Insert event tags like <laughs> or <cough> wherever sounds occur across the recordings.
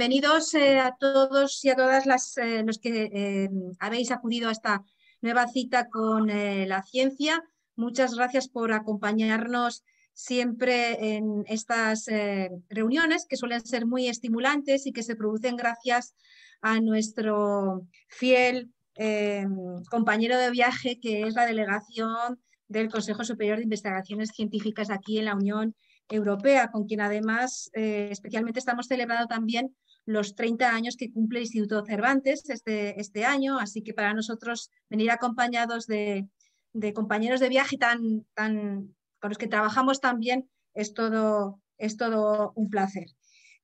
Bienvenidos eh, a todos y a todas eh, los que eh, habéis acudido a esta nueva cita con la ciencia. Muchas gracias por acompañarnos siempre en estas reuniones que suelen ser muy estimulantes y que se producen gracias a nuestro fiel compañero de viaje que es la delegación del Consejo Superior de Investigaciones Científicas aquí en la Unión Europea, con quien además especialmente estamos celebrando también los 30 años que cumple el Instituto Cervantes este, este año, así que para nosotros venir acompañados de, compañeros de viaje tan, tan, con los que trabajamos también es todo, es todo un placer.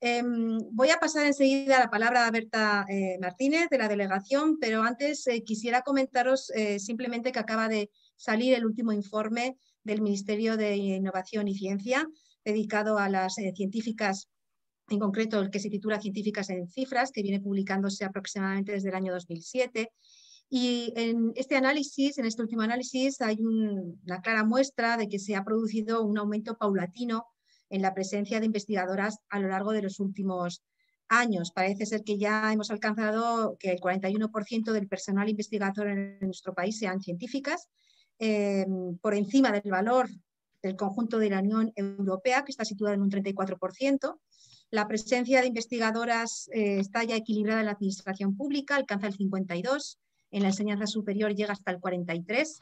Em, voy a pasar enseguida la palabra a Berta eh, Martínez de la delegación, pero antes eh, quisiera comentaros eh, simplemente que acaba de salir el último informe del Ministerio de Innovación y Ciencia dedicado a las científicas en concreto el que se titula Científicas en Cifras, que viene publicándose aproximadamente desde el año 2007. Y en este análisis, en este último análisis, hay una clara muestra de que se ha producido un aumento paulatino en la presencia de investigadoras a lo largo de los últimos años. Parece ser que ya hemos alcanzado que el 41% del personal investigador en nuestro país sean científicas, em, por encima del valor del conjunto de la Unión Europea, que está situado en un 34%. La presencia de investigadoras eh, está ya equilibrada en la administración pública, alcanza el 52, en la enseñanza superior llega hasta el 43,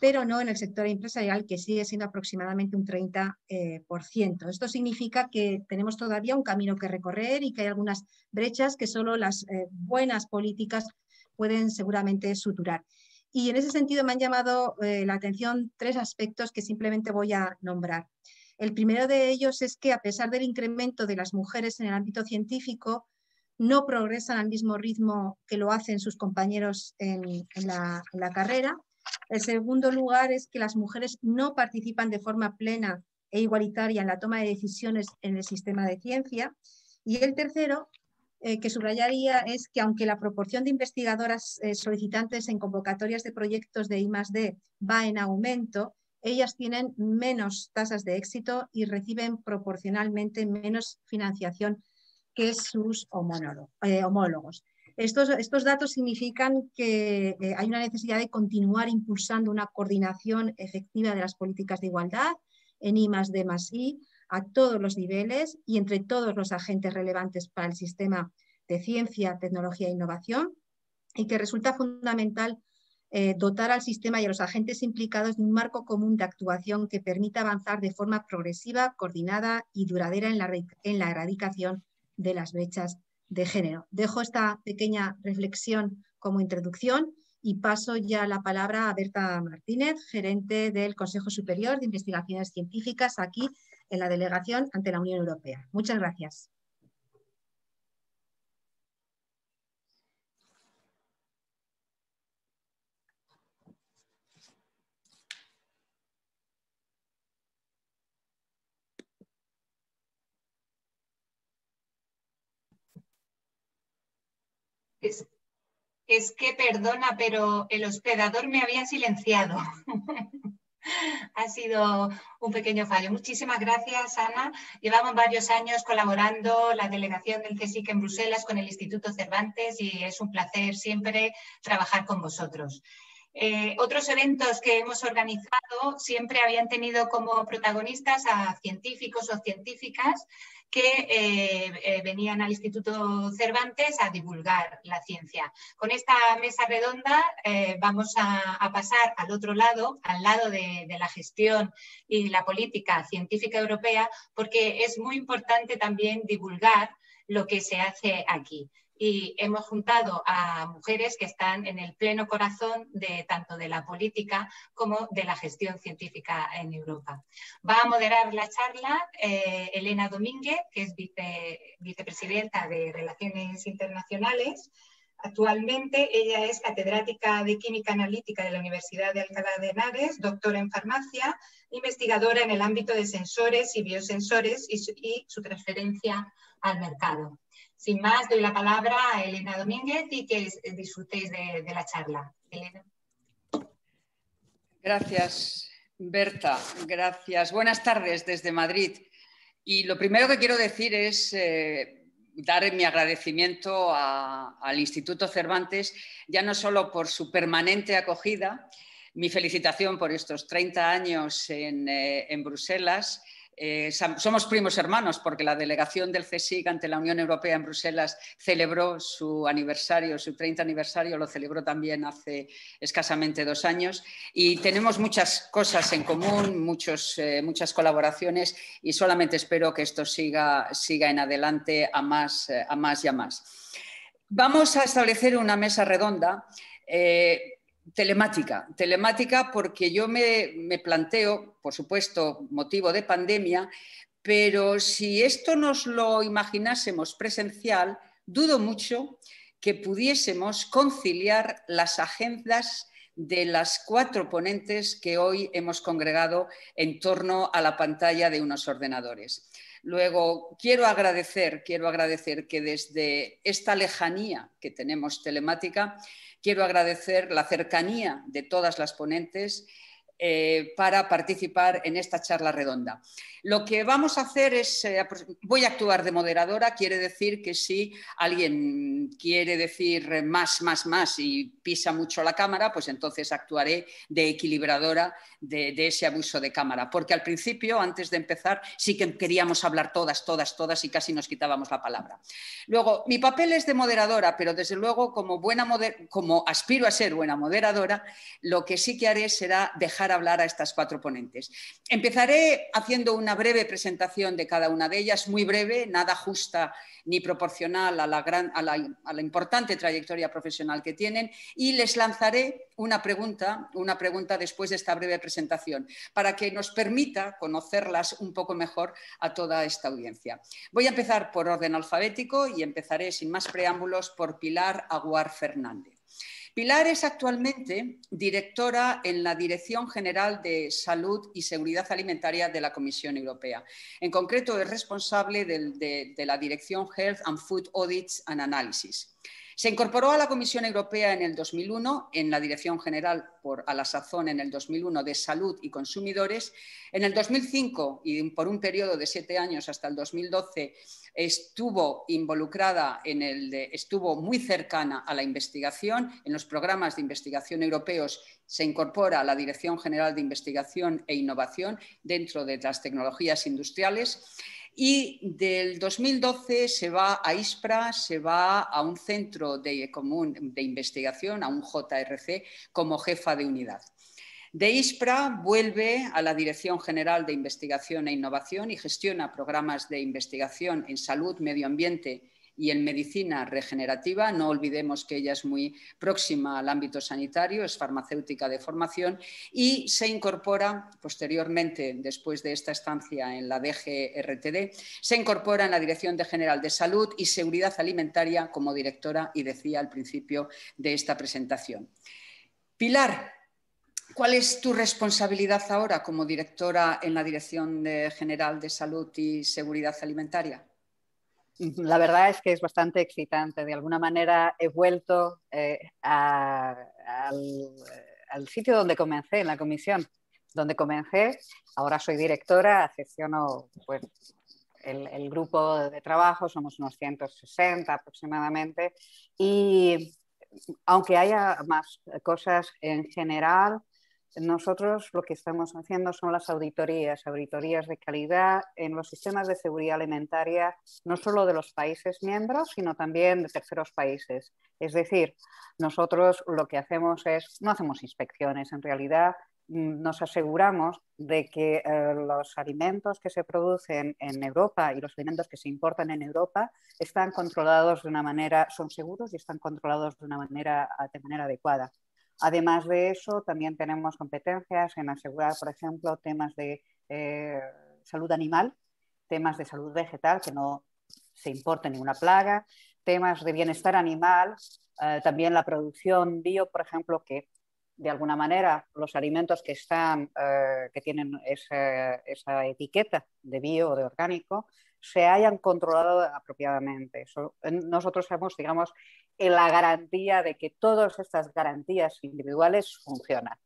pero no en el sector empresarial, que sigue siendo aproximadamente un 30%. Eh, Esto significa que tenemos todavía un camino que recorrer y que hay algunas brechas que solo las eh, buenas políticas pueden seguramente suturar. Y en ese sentido me han llamado la atención tres aspectos que simplemente voy a nombrar. El primero de ellos es que a pesar del incremento de las mujeres en el ámbito científico, no progresan al mismo ritmo que lo hacen sus compañeros en, la, carrera. El segundo lugar es que las mujeres no participan de forma plena e igualitaria en la toma de decisiones en el sistema de ciencia. Y el tercero, eh, que subrayaría, es que aunque la proporción de investigadoras eh, solicitantes en convocatorias de proyectos de I+.D. va en aumento, ellas tienen menos tasas de éxito y reciben proporcionalmente menos financiación que sus eh, homólogos. Estos, datos significan que eh, hay una necesidad de continuar impulsando una coordinación efectiva de las políticas de igualdad en I D I a todos los niveles y entre todos los agentes relevantes para el sistema de ciencia, tecnología e innovación y que resulta fundamental eh, dotar al sistema y a los agentes implicados de un marco común de actuación que permita avanzar de forma progresiva, coordinada y duradera en la, en la erradicación de las brechas de género. Dejo esta pequeña reflexión como introducción y paso ya la palabra a Berta Martínez, gerente del Consejo Superior de Investigaciones Científicas aquí en la delegación ante la Unión Europea. Muchas gracias. Es, que perdona, pero el hospedador me había silenciado. <laughs> ha sido un pequeño fallo. Muchísimas gracias, Ana. Llevamos varios años colaborando la delegación del CSIC en Bruselas con el Instituto Cervantes y es un placer siempre trabajar con vosotros. Eh, otros eventos que hemos organizado siempre habían tenido como protagonistas a científicos o científicas que eh, eh, venían al Instituto Cervantes a divulgar la ciencia. Con esta mesa redonda eh, vamos a, pasar al otro lado, al lado de, la gestión y la política científica europea, porque es muy importante también divulgar lo que se hace aquí y hemos juntado a mujeres que están en el pleno corazón de tanto de la política como de la gestión científica en Europa. Va a moderar la charla eh, Elena Domínguez, que es vicepresidenta de Relaciones Internacionales. Actualmente ella es catedrática de Química Analítica de la Universidad de Alcalá de Henares, doctora en farmacia, investigadora en el ámbito de sensores y biosensores y su transferencia al mercado. Sin más, doy la palabra a Elena Domínguez y que eh, disfrutéis de, la charla. Elena. Gracias, Berta. Gracias. Buenas tardes desde Madrid. Y lo primero que quiero decir es eh, dar mi agradecimiento al Instituto Cervantes, ya no solo por su permanente acogida, mi felicitación por estos 30 años en eh, Bruselas, eh, somos primos hermanos porque la delegación del CSIC ante la Unión Europea en Bruselas celebró su aniversario, su 30 aniversario, lo celebró también hace escasamente dos años y tenemos muchas cosas en común, muchos, eh, muchas colaboraciones y solamente espero que esto siga, siga en adelante a más, eh, a más y a más. Vamos a establecer una mesa redonda telemática, telemática porque yo me, me planteo, por supuesto, motivo de pandemia, pero si esto nos lo imaginásemos presencial, dudo mucho que pudiésemos conciliar las agendas de las cuatro ponentes que hoy hemos congregado en torno a la pantalla de unos ordenadores. Luego, quiero agradecer, quiero agradecer que desde esta lejanía que tenemos telemática, Quiero agradecer la cercanía de todas las ponentes eh, para participar en esta charla redonda. Lo que vamos a hacer es, eh, voy a actuar de moderadora, quiere decir que si alguien quiere decir más, más, más y pisa mucho la cámara, pues entonces actuaré de equilibradora de, de ese abuso de cámara. Porque al principio, antes de empezar, sí que queríamos hablar todas, todas, todas y casi nos quitábamos la palabra. Luego, mi papel es de moderadora, pero desde luego como, buena como aspiro a ser buena moderadora, lo que sí que haré será dejar hablar a estas cuatro ponentes. Empezaré haciendo una breve presentación de cada una de ellas, muy breve, nada justa ni proporcional a la, importante trayectoria profesional que tienen, y les lanzaré una pregunta, una pregunta después de esta breve presentación, para que nos permita conocerlas un poco mejor a toda esta audiencia. Voy a empezar por orden alfabético y empezaré sin más preámbulos por Pilar Aguar Fernández. Pilar es actualmente directora en la Dirección General de Salud y Seguridad Alimentaria de la Comisión Europea. En concreto, es responsable de, la Dirección Health and Food Audits and Analysis. Se incorporó a la Comisión Europea en el 2001, en la Dirección General por, a la sazón en el 2001 de Salud y Consumidores. En el 2005 y por un periodo de siete años hasta el 2012 estuvo involucrada en el estuvo muy cercana a la investigación en los programas de investigación europeos se incorpora a la Dirección General de Investigación e Innovación dentro de las tecnologías industriales y del 2012 se va a ISPRA, se va a un centro de, investigación, a un JRC, como jefa de unidad. De ISPRA vuelve a la Dirección General de Investigación e Innovación y gestiona programas de investigación en salud, medio ambiente y en medicina regenerativa. No olvidemos que ella es muy próxima al ámbito sanitario, es farmacéutica de formación y se incorpora posteriormente, después de esta estancia en la DGRTD, se incorpora en la Dirección General de Salud y Seguridad Alimentaria como directora y decía al principio de esta presentación. Pilar, ¿Cuál es tu responsabilidad ahora como directora en la Dirección General de Salud y Seguridad Alimentaria? La verdad es que es bastante excitante. De alguna manera he vuelto eh, al, sitio donde comencé, en la comisión, donde comencé. Ahora soy directora, gestiono pues, el, el, grupo de trabajo, somos unos 160 aproximadamente. Y aunque haya más cosas en general, nosotros lo que estamos haciendo son las auditorías, auditorías de calidad en los sistemas de seguridad alimentaria, no solo de los países miembros, sino también de terceros países. Es decir, nosotros lo que hacemos es, no hacemos inspecciones, en realidad mm, nos aseguramos de que eh, los alimentos que se producen en Europa y los alimentos que se importan en Europa están controlados de una manera, son seguros y están controlados de una manera, de manera adecuada. Además de eso, también tenemos competencias en asegurar, por ejemplo, temas de eh, salud animal, temas de salud vegetal, que no se importe ninguna plaga, temas de bienestar animal, eh, también la producción bio, por ejemplo, que de alguna manera los alimentos que, están, eh, que tienen esa, etiqueta de bio o de orgánico, se hayan controlado apropiadamente. nosotros somos, digamos, en la garantía de que todas estas garantías individuales funcionan.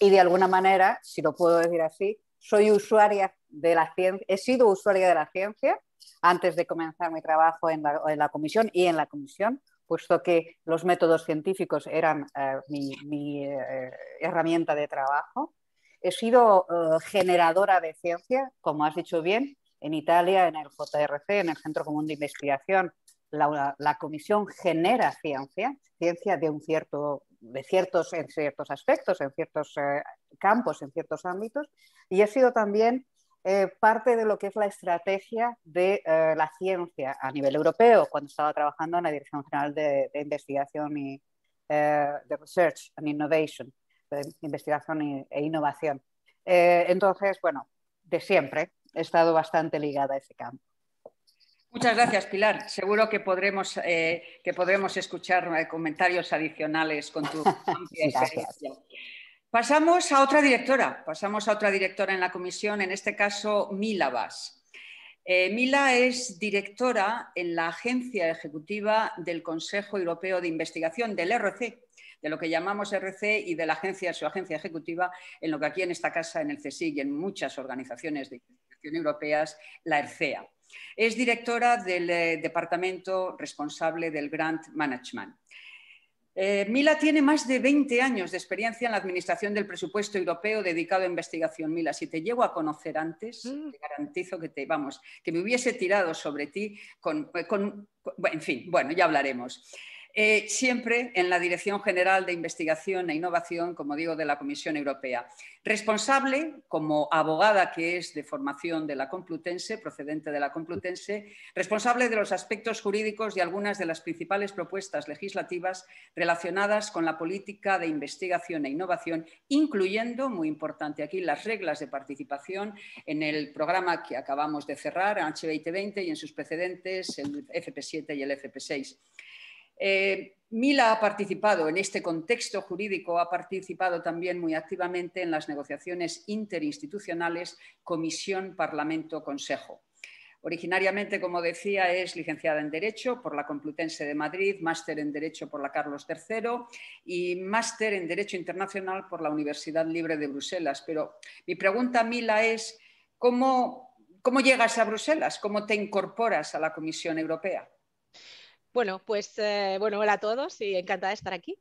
Y de alguna manera, si lo puedo decir así, soy usuaria de la ciencia, he sido usuaria de la ciencia antes de comenzar mi trabajo en la, comisión y en la comisión, puesto que los métodos científicos eran eh, mi, eh, herramienta de trabajo. He sido eh, generadora de ciencia, como has dicho bien, en Italia, en el JRC, en el Centro Común de Investigación, la, comisión genera ciencia, ciencia de, un de ciertos, en ciertos aspectos, en ciertos eh, campos, en ciertos ámbitos, y ha sido también eh, parte de lo que es la estrategia de eh, la ciencia a nivel europeo, cuando estaba trabajando en la Dirección General de, Investigación y de Research and Innovation, de investigación e, e innovación. entonces, bueno, de siempre, he estado bastante ligada a ese campo. Muchas gracias, Pilar. Seguro que podremos, eh, que podremos escuchar eh, comentarios adicionales con tu <laughs> amplia experiencia. Pasamos a otra directora, pasamos a otra directora en la comisión, en este caso Mila Vas. Eh, Mila es directora en la Agencia Ejecutiva del Consejo Europeo de Investigación, del RC, de lo que llamamos RC y de la agencia, su agencia ejecutiva, en lo que aquí en esta casa, en el CSIC y en muchas organizaciones de Europeas, la ERCEA. Es directora del eh, departamento responsable del Grant Management. Eh, Mila tiene más de 20 años de experiencia en la administración del presupuesto europeo dedicado a investigación. Mila, si te llego a conocer antes, mm. te garantizo que te vamos, que me hubiese tirado sobre ti con eh, en fin, bueno, ya hablaremos. Eh, siempre en la Dirección General de Investigación e Innovación, como digo, de la Comisión Europea. Responsable, como abogada que es de formación de la Complutense, procedente de la Complutense, responsable de los aspectos jurídicos y algunas de las principales propuestas legislativas relacionadas con la política de investigación e innovación, incluyendo, muy importante aquí, las reglas de participación en el programa que acabamos de cerrar, H2020 y en sus precedentes, el FP7 y el FP6. Eh, Mila ha participado en este contexto jurídico, ha participado también muy activamente en las negociaciones interinstitucionales Comisión, Parlamento, Consejo. Originariamente, como decía, es licenciada en Derecho por la Complutense de Madrid, máster en Derecho por la Carlos III y máster en Derecho Internacional por la Universidad Libre de Bruselas. Pero mi pregunta, Mila, es cómo llegas a Bruselas? ¿Cómo te incorporas a la Comisión Europea? Bueno, pues eh, bueno, hola a todos y encantada de estar aquí.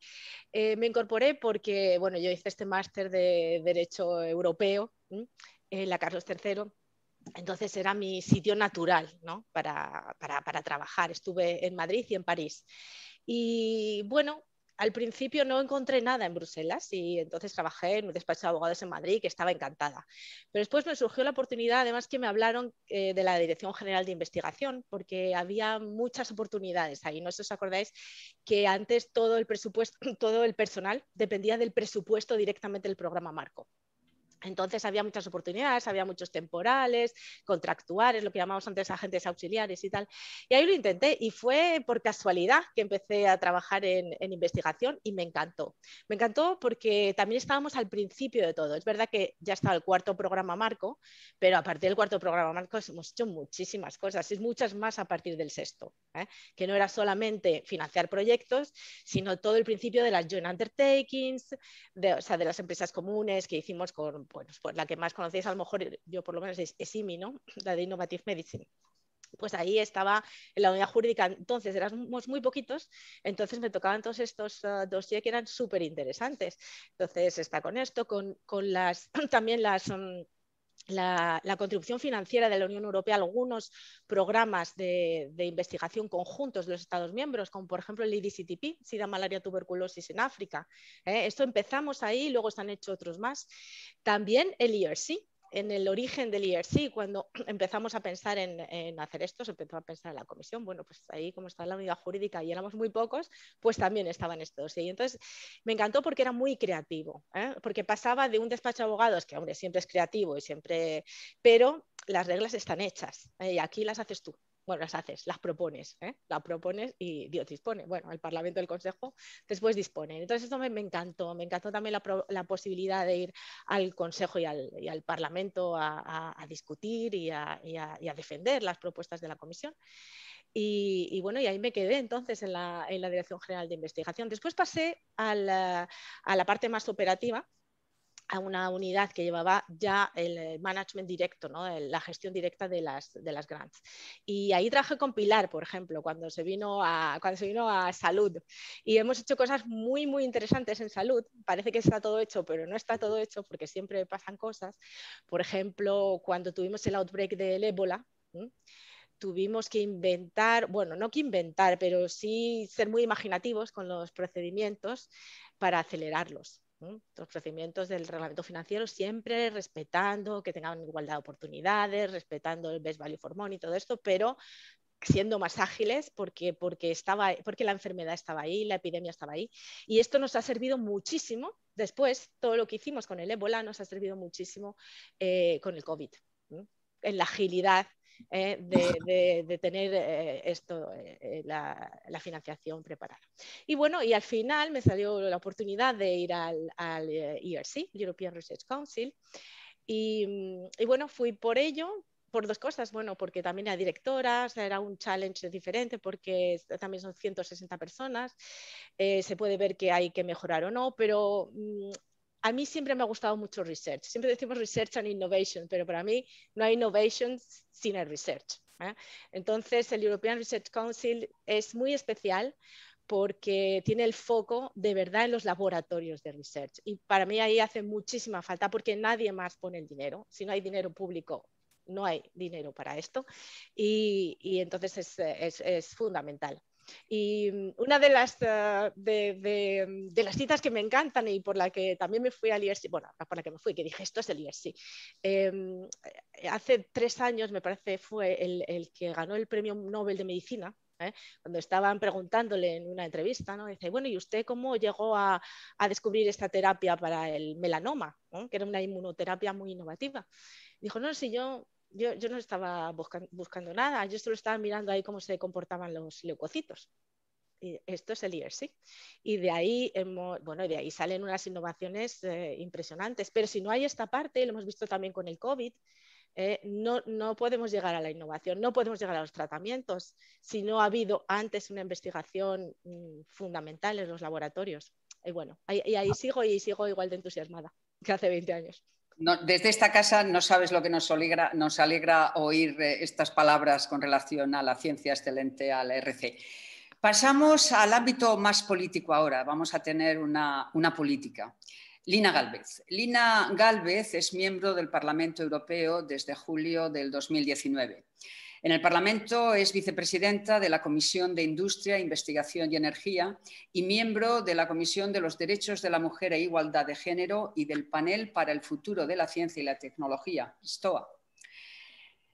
Eh, me incorporé porque bueno, yo hice este máster de Derecho Europeo en eh, la Carlos III. Entonces era mi sitio natural ¿no? para, para, para trabajar. Estuve en Madrid y en París. Y bueno, al principio no encontré nada en Bruselas y entonces trabajé en un despacho de abogados en Madrid que estaba encantada. Pero después me surgió la oportunidad, además que me hablaron eh, de la Dirección General de Investigación, porque había muchas oportunidades ahí. No sé si os acordáis que antes todo el presupuesto, <clears throat> todo el personal dependía del presupuesto directamente del programa Marco. Entonces había muchas oportunidades, había muchos temporales, contractuales, lo que llamábamos antes agentes auxiliares y tal. Y ahí lo intenté y fue por casualidad que empecé a trabajar en, investigación y me encantó. Me encantó porque también estábamos al principio de todo. Es verdad que ya estaba el cuarto programa Marco, pero a partir del cuarto programa Marco hemos hecho muchísimas cosas y muchas más a partir del sexto, ¿eh? que no era solamente financiar proyectos, sino todo el principio de las joint undertakings, de las empresas comunes que hicimos con bueno, pues la que más conocéis, a lo mejor eh, yo por lo menos es, IMI, ¿no? <laughs> La de Innovative Medicine pues ahí estaba en la unidad jurídica. Entonces éramos muy poquitos, entonces me tocaban todos estos uh, que eran súper interesantes. Entonces está con esto, con, las, <clears throat> también las... Mm, la, contribución financiera de la Unión Europea a algunos programas de, investigación conjuntos de los Estados miembros, como por ejemplo el IDCTP, SIDA, malaria, tuberculosis en África. ¿eh? esto empezamos ahí, luego se han hecho otros más. También el ERC, en el origen del IRC, e cuando <clears throat> empezamos a pensar en, hacer esto, se empezó a pensar en la comisión, bueno, pues ahí como está la unidad jurídica y éramos muy pocos, pues también estaban estos. Y entonces me encantó porque era muy creativo, ¿eh? porque pasaba de un despacho de abogados, que hombre, siempre es creativo y siempre, pero las reglas están hechas ¿eh? y aquí las haces tú bueno, las haces, las propones, ¿eh? las propones y Dios dispone. Bueno, el Parlamento, el Consejo, después disponen. Entonces, eso me, encantó. Me encantó también la, posibilidad de ir al Consejo y al, Parlamento a, discutir y a, defender las propuestas de la Comisión. Y, bueno, y ahí me quedé entonces en la, Dirección General de Investigación. Después pasé a a la parte más operativa, a una unidad que llevaba ya el eh, management directo, ¿no? la gestión directa de las, grants. Y ahí traje con Pilar, por ejemplo, cuando se, vino a, cuando vino a salud. Y hemos hecho cosas muy, muy interesantes en salud. Parece que está todo hecho, pero no está todo hecho porque siempre pasan cosas. Por ejemplo, cuando tuvimos el outbreak del ébola. tuvimos que inventar, bueno, no que inventar, pero sí ser muy imaginativos con los procedimientos para acelerarlos los procedimientos del reglamento financiero siempre respetando que tengan igualdad de oportunidades, respetando el best value for money y todo esto, pero siendo más ágiles porque, porque, estaba, porque la enfermedad estaba ahí, la epidemia estaba ahí. Y esto nos ha servido muchísimo. Después, todo lo que hicimos con el ébola nos ha servido muchísimo eh, con el COVID, en la agilidad eh, de, tener eh, esto, eh, la, financiación preparada. Y bueno, y al final me salió la oportunidad de ir al, al ERC, e European Research Council, mm, y, bueno, fui por ello, por dos cosas. Bueno, porque también era directoras era un challenge diferente porque también son 160 personas. se puede ver que hay que mejorar o no, pero mm, a mí siempre me ha gustado mucho research. Siempre decimos research and innovation, pero para mí no hay innovation sin el research. ¿eh? Entonces, el European Research Council es muy especial porque tiene el foco de verdad en los laboratorios de research. Y para mí ahí hace muchísima falta porque nadie más pone el dinero. Si no hay dinero público, no hay dinero para esto. Y, entonces es fundamental. Y mm, una de las, ah, mm, de, las citas que me encantan y por la que también me fui al IRC, bueno, por la que me fui, que dije, esto es el IRC, em, eh, hace tres años, me parece, fue el, que ganó el premio Nobel de Medicina, ¿eh? cuando estaban preguntándole en una entrevista, ¿no? dice, bueno, ¿y usted cómo llegó a, descubrir esta terapia para el melanoma, que era una inmunoterapia muy innovativa? Dijo, no, si yo yo, no estaba buscando nada, yo solo estaba mirando ahí cómo se comportaban los leucocitos. Y esto es el IRC. Y de ahí, de ahí salen unas innovaciones eh, impresionantes. Pero si no hay esta parte, lo hemos visto también con el COVID, eh, no, podemos llegar a la innovación, no podemos llegar a los tratamientos si no ha habido antes una investigación mm, fundamental en los laboratorios. Y bueno, y ahí, ahí sigo y sigo igual de entusiasmada que hace 20 años desde esta casa no sabes lo que nos alegra, oír eh, estas palabras con relación a la ciencia excelente, a la RC. Pasamos al ámbito más político ahora. Vamos a tener una, una política. Lina Galvez. Lina Galvez es miembro del Parlamento Europeo desde julio del 2019. En el Parlamento es vicepresidenta de la Comisión de Industria, Investigación y Energía y miembro de la Comisión de los Derechos de la Mujer e Igualdad de Género y del Panel para el Futuro de la Ciencia y la Tecnología, STOA.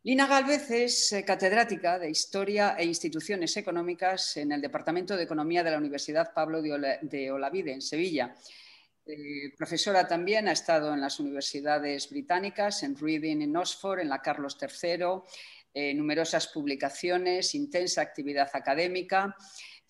Lina Galvez es eh, catedrática de Historia e Instituciones Económicas en el Departamento de Economía de la Universidad Pablo de Olavide, en Sevilla. Eh, profesora también, ha estado en las universidades británicas, en Reading, en Oxford, en la Carlos III, eh, numerosas publicaciones, intensa actividad académica.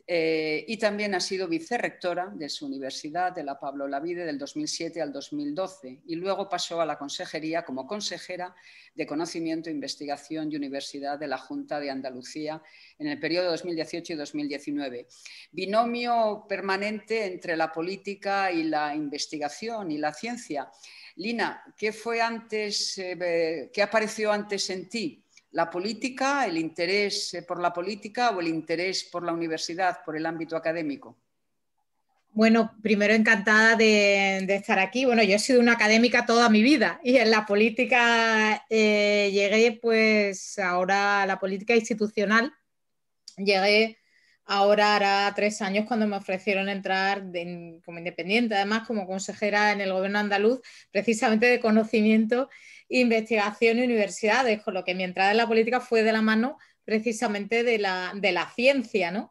Eh, y también ha sido vicerrectora de su universidad, de la Pablo Lavide, del 2007 al 2012, y luego pasó a la consejería como consejera de Conocimiento, Investigación y Universidad de la Junta de Andalucía en el periodo 2018 y 2019. Binomio permanente entre la política y la investigación y la ciencia. Lina, ¿qué fue antes, eh, qué apareció antes en ti? la política, el interés eh, por la política o el interés por la universidad, por el ámbito académico? Bueno, primero encantada de, estar aquí. Bueno, yo he sido una académica toda mi vida y en la política eh, llegué pues ahora a la política institucional. Llegué ahora, a tres años, cuando me ofrecieron entrar como independiente, además como consejera en el gobierno andaluz, precisamente de conocimiento investigación y universidades, con lo que mi entrada en la política fue de la mano precisamente de la, de la ciencia, ¿no?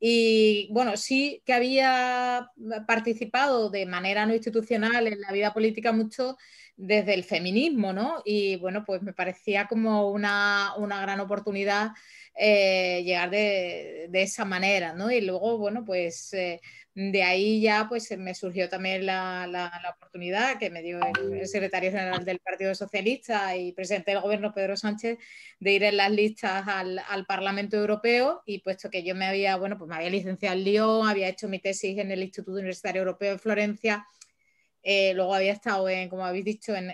Y bueno, sí que había participado de manera no institucional en la vida política mucho desde el feminismo, ¿no? Y bueno, pues me parecía como una, una gran oportunidad eh, llegar de, esa manera, ¿no? Y luego, bueno, pues eh, de ahí ya pues me surgió también la, oportunidad que me dio el, secretario general del Partido Socialista y presidente del gobierno, Pedro Sánchez, de ir en las listas al, Parlamento Europeo y puesto que yo me había, bueno, pues me había licenciado en Lyon, había hecho mi tesis en el Instituto Universitario Europeo de Florencia, eh, luego había estado, como habéis dicho, en,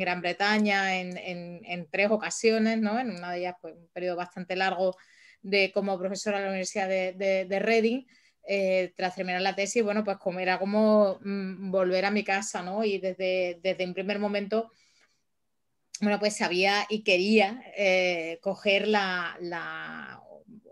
Gran Bretaña en, tres ocasiones, en una de ellas pues, un periodo bastante largo de, como profesora de la Universidad de, Reading. Eh, tras terminar la tesis, bueno, pues como era como mm, volver a mi casa, Y desde, desde un primer momento, bueno, pues sabía y quería eh, coger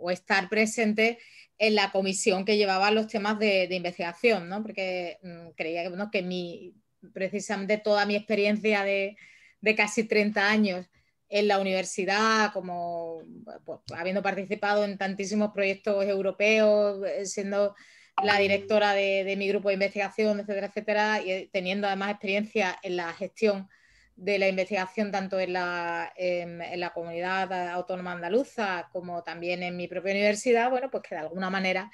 o estar presente en la comisión que llevaba los temas de, investigación, Porque mm, creía que, que mi, precisamente toda mi experiencia de, de, casi 30 años en la universidad, como pues, habiendo participado en tantísimos proyectos europeos, eh, siendo la directora de mi grupo de investigación, etcétera, etcétera, y eh, teniendo además experiencia en la gestión de la investigación tanto en la, comunidad autónoma andaluza como también en mi propia universidad, bueno, pues que de alguna manera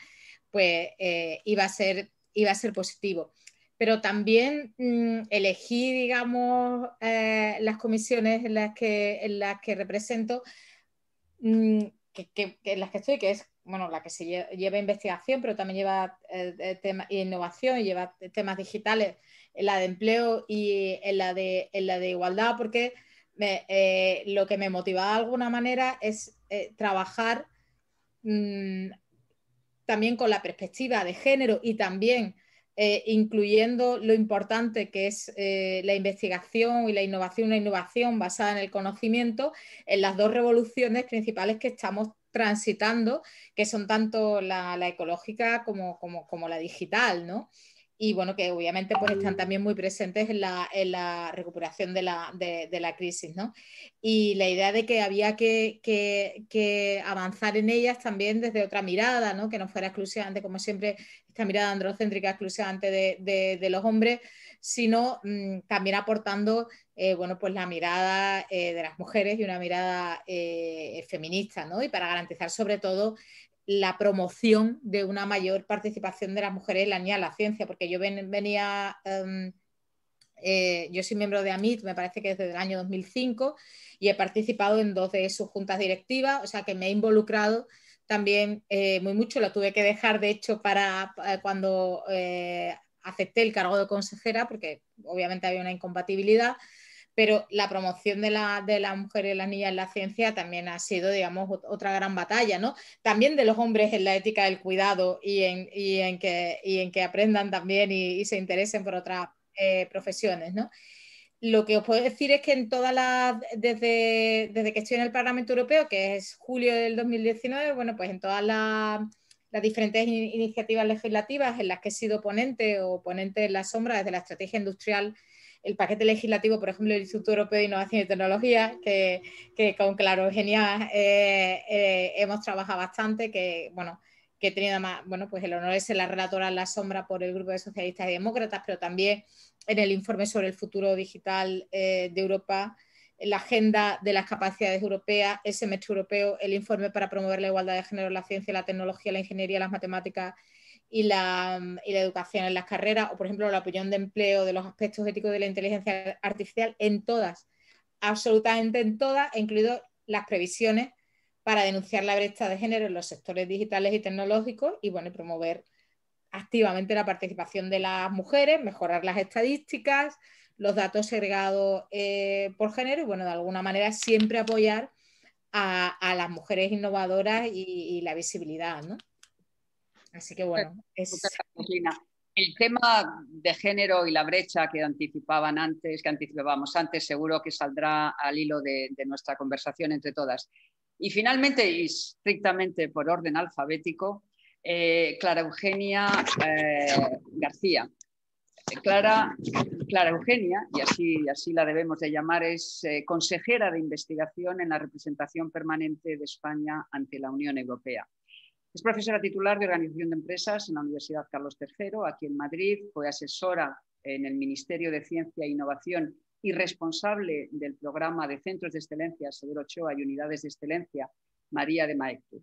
pues, eh, iba, a ser, iba a ser positivo. Pero también mm, elegí, digamos, eh, las comisiones en las que, que represento, mm, que, en las que estoy, que es bueno, la que se lleva, investigación, pero también lleva eh, innovación y lleva temas digitales en la de empleo y en la de, igualdad, porque eh, lo que me motiva de alguna manera es eh, trabajar mm, también con la perspectiva de género y también eh, incluyendo lo importante que es la investigación y la innovación, una innovación basada en el conocimiento, en las dos revoluciones principales que estamos transitando, que son tanto la, ecológica como, como, la digital, ¿no? y bueno, que obviamente pues están mm. también muy presentes en la, recuperación de la, crisis, ¿no? Y la idea de que había que, avanzar en ellas también desde otra mirada, ¿no? Que no fuera exclusivamente, como siempre, esta mirada androcéntrica exclusivamente de, los hombres, sino mm, también aportando, eh, bueno, pues la mirada eh, de las mujeres y una mirada eh, feminista, ¿no? Y para garantizar sobre todo la promoción de una mayor participación de las mujeres en la niña la ciencia, porque yo venía, em, eh, yo soy miembro de AMIT, me parece que desde el año 2005, y he participado en dos de sus juntas directivas, o sea que me he involucrado también eh, muy mucho, lo tuve que dejar de hecho para, eh, cuando acepté el cargo de consejera, porque obviamente había una incompatibilidad, pero la promoción de la, de mujer y la niña en la ciencia también ha sido, digamos, otra gran batalla, ¿no? También de los hombres en la ética del cuidado y en, que, aprendan también y, se interesen por otras eh, profesiones, ¿no? Lo que os puedo decir es que en todas las, desde, que estoy en el Parlamento Europeo, que es julio del 2019, bueno, pues en todas las diferentes iniciativas legislativas en las que he sido ponente o ponente en la sombra desde la estrategia industrial el paquete legislativo, por ejemplo, el Instituto Europeo de Innovación y Tecnología, que, con Claro genial, eh, eh, hemos trabajado bastante, que bueno, que he tenido más, bueno, pues el honor de ser la relatora en la sombra por el Grupo de Socialistas y Demócratas, pero también en el informe sobre el futuro digital eh, de Europa, la agenda de las capacidades europeas, el semestre europeo, el informe para promover la igualdad de género, la ciencia, la tecnología, la ingeniería, las matemáticas y la, educación en las carreras, o por ejemplo, la opinión de empleo de los aspectos éticos de la inteligencia artificial en todas, absolutamente en todas, e incluido las previsiones para denunciar la brecha de género en los sectores digitales y tecnológicos y bueno, promover activamente la participación de las mujeres, mejorar las estadísticas, los datos segregados eh, por género y bueno, de alguna manera siempre apoyar a, las mujeres innovadoras y, y la visibilidad, ¿no? Así que bueno, El tema de género y la brecha que anticipaban antes, que anticipábamos antes, seguro que saldrá al hilo de, nuestra conversación entre todas. Y finalmente, y estrictamente por orden alfabético, eh, Clara Eugenia eh, García. Clara, Clara Eugenia, y así, así la debemos de llamar, es eh, consejera de investigación en la representación permanente de España ante la Unión Europea. Es profesora titular de Organización de Empresas en la Universidad Carlos III, aquí en Madrid. Fue asesora en el Ministerio de Ciencia e Innovación y responsable del programa de Centros de Excelencia, Seguro Ochoa y Unidades de Excelencia, María de Maeztu.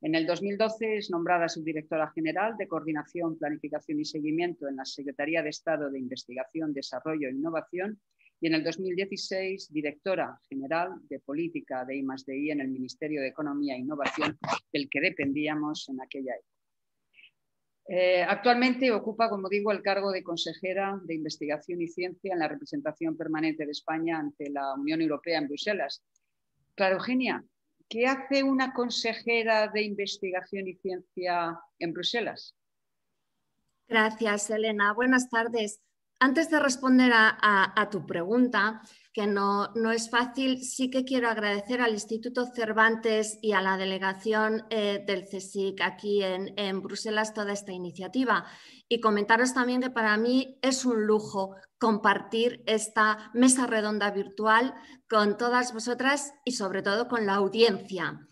En el 2012 es nombrada subdirectora general de Coordinación, Planificación y Seguimiento en la Secretaría de Estado de Investigación, Desarrollo e Innovación y en el 2016 directora general de política de I+DI en el Ministerio de Economía e Innovación del que dependíamos en aquella época. Eh, actualmente ocupa, como digo, el cargo de consejera de Investigación y Ciencia en la representación permanente de España ante la Unión Europea en Bruselas. Claro, genia. ¿qué hace una consejera de Investigación y Ciencia en Bruselas? Gracias, Elena. Buenas tardes antes de responder a, tu pregunta, que no, es fácil, sí que quiero agradecer al Instituto Cervantes y a la delegación eh, del CSIC aquí en, Bruselas toda esta iniciativa y comentaros también que para mí es un lujo compartir esta mesa redonda virtual con todas vosotras y sobre todo con la audiencia.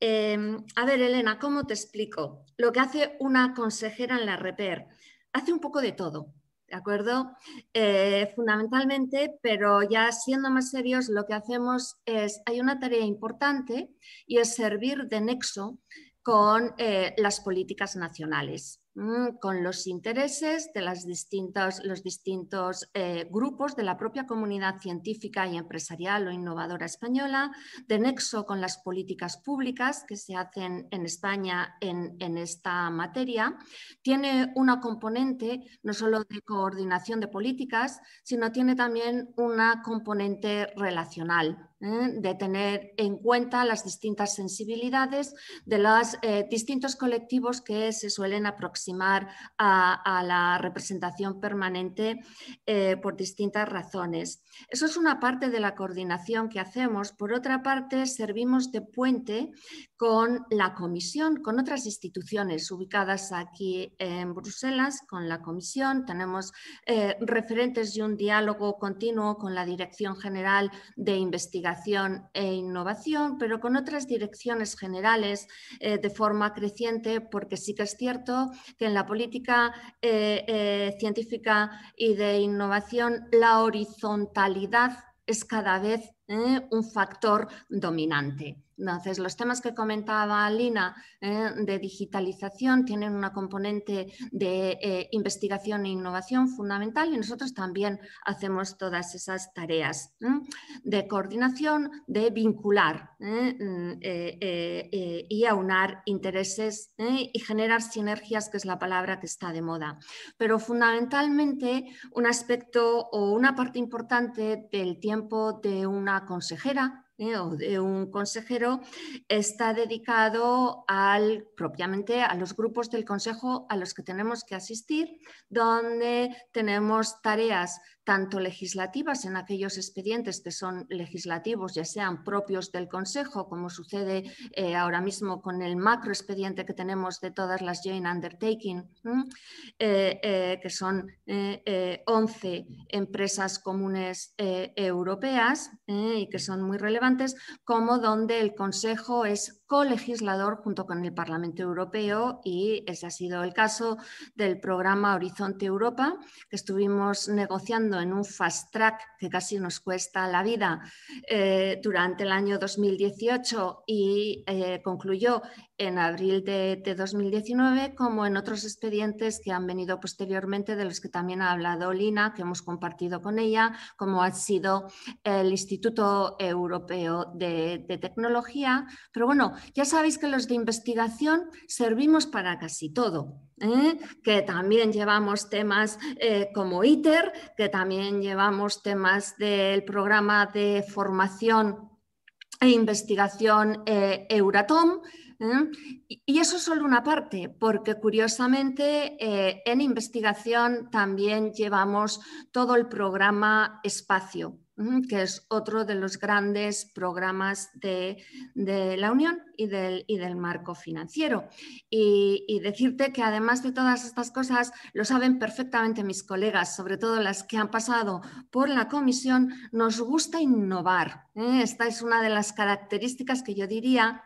Em, a ver, Elena, ¿cómo te explico? Lo que hace una consejera en la REPER, hace un poco de todo ¿de acuerdo? Eh, fundamentalmente, pero ya siendo más serios, lo que hacemos es, hay una tarea importante y es servir de nexo con eh, las políticas nacionales. Mm, con los intereses de las distintas, los distintos eh, grupos de la propia comunidad científica y empresarial o innovadora española, de nexo con las políticas públicas que se hacen en España en, en esta materia. Tiene una componente no solo de coordinación de políticas, sino tiene también una componente relacional. ¿eh? de tener en cuenta las distintas sensibilidades de los eh, distintos colectivos que se suelen aproximar a, la representación permanente eh, por distintas razones. Eso es una parte de la coordinación que hacemos. Por otra parte, servimos de puente con la comisión, con otras instituciones ubicadas aquí en Bruselas, con la comisión. Tenemos referentes y un diálogo continuo con la Dirección General de Investigación e innovación, pero con otras direcciones generales eh, de forma creciente, porque sí que es cierto que en la política eh, eh, científica y de innovación la horizontalidad es cada vez eh, un factor dominante. Entonces, los temas que comentaba Lina eh, de digitalización tienen una componente de eh, investigación e innovación fundamental y nosotros también hacemos todas esas tareas de coordinación, de vincular mm, y aunar intereses y generar sinergias, que es la palabra que está de moda. Pero fundamentalmente un aspecto o una parte importante del tiempo de una consejera ¿eh? o de un consejero está dedicado al, propiamente a los grupos del consejo a los que tenemos que asistir, donde tenemos tareas tanto legislativas en aquellos expedientes que son legislativos, ya sean propios del Consejo, como sucede eh, ahora mismo con el macro expediente que tenemos de todas las joint undertaking, eh, eh, que son 11 empresas comunes europeas y que son muy relevantes, como donde el Consejo es legislador junto con el Parlamento Europeo y ese ha sido el caso del programa Horizonte Europa, que estuvimos negociando en un fast track que casi nos cuesta la vida eh, durante el año 2018 y eh, concluyó en abril de, 2019, como en otros expedientes que han venido posteriormente, de los que también ha hablado Lina, que hemos compartido con ella, como ha sido el Instituto Europeo de, de Tecnología. Pero bueno, ya sabéis que los de investigación servimos para casi todo, ¿eh? que también llevamos temas eh, como ITER, que también llevamos temas del programa de formación e investigación eh, Euratom. Y eso es solo una parte, porque curiosamente en investigación también llevamos todo el programa espacio que es otro de los grandes programas de, la Unión y del, marco financiero. Y, decirte que además de todas estas cosas, lo saben perfectamente mis colegas, sobre todo las que han pasado por la comisión, nos gusta innovar. ¿eh? Esta es una de las características que yo diría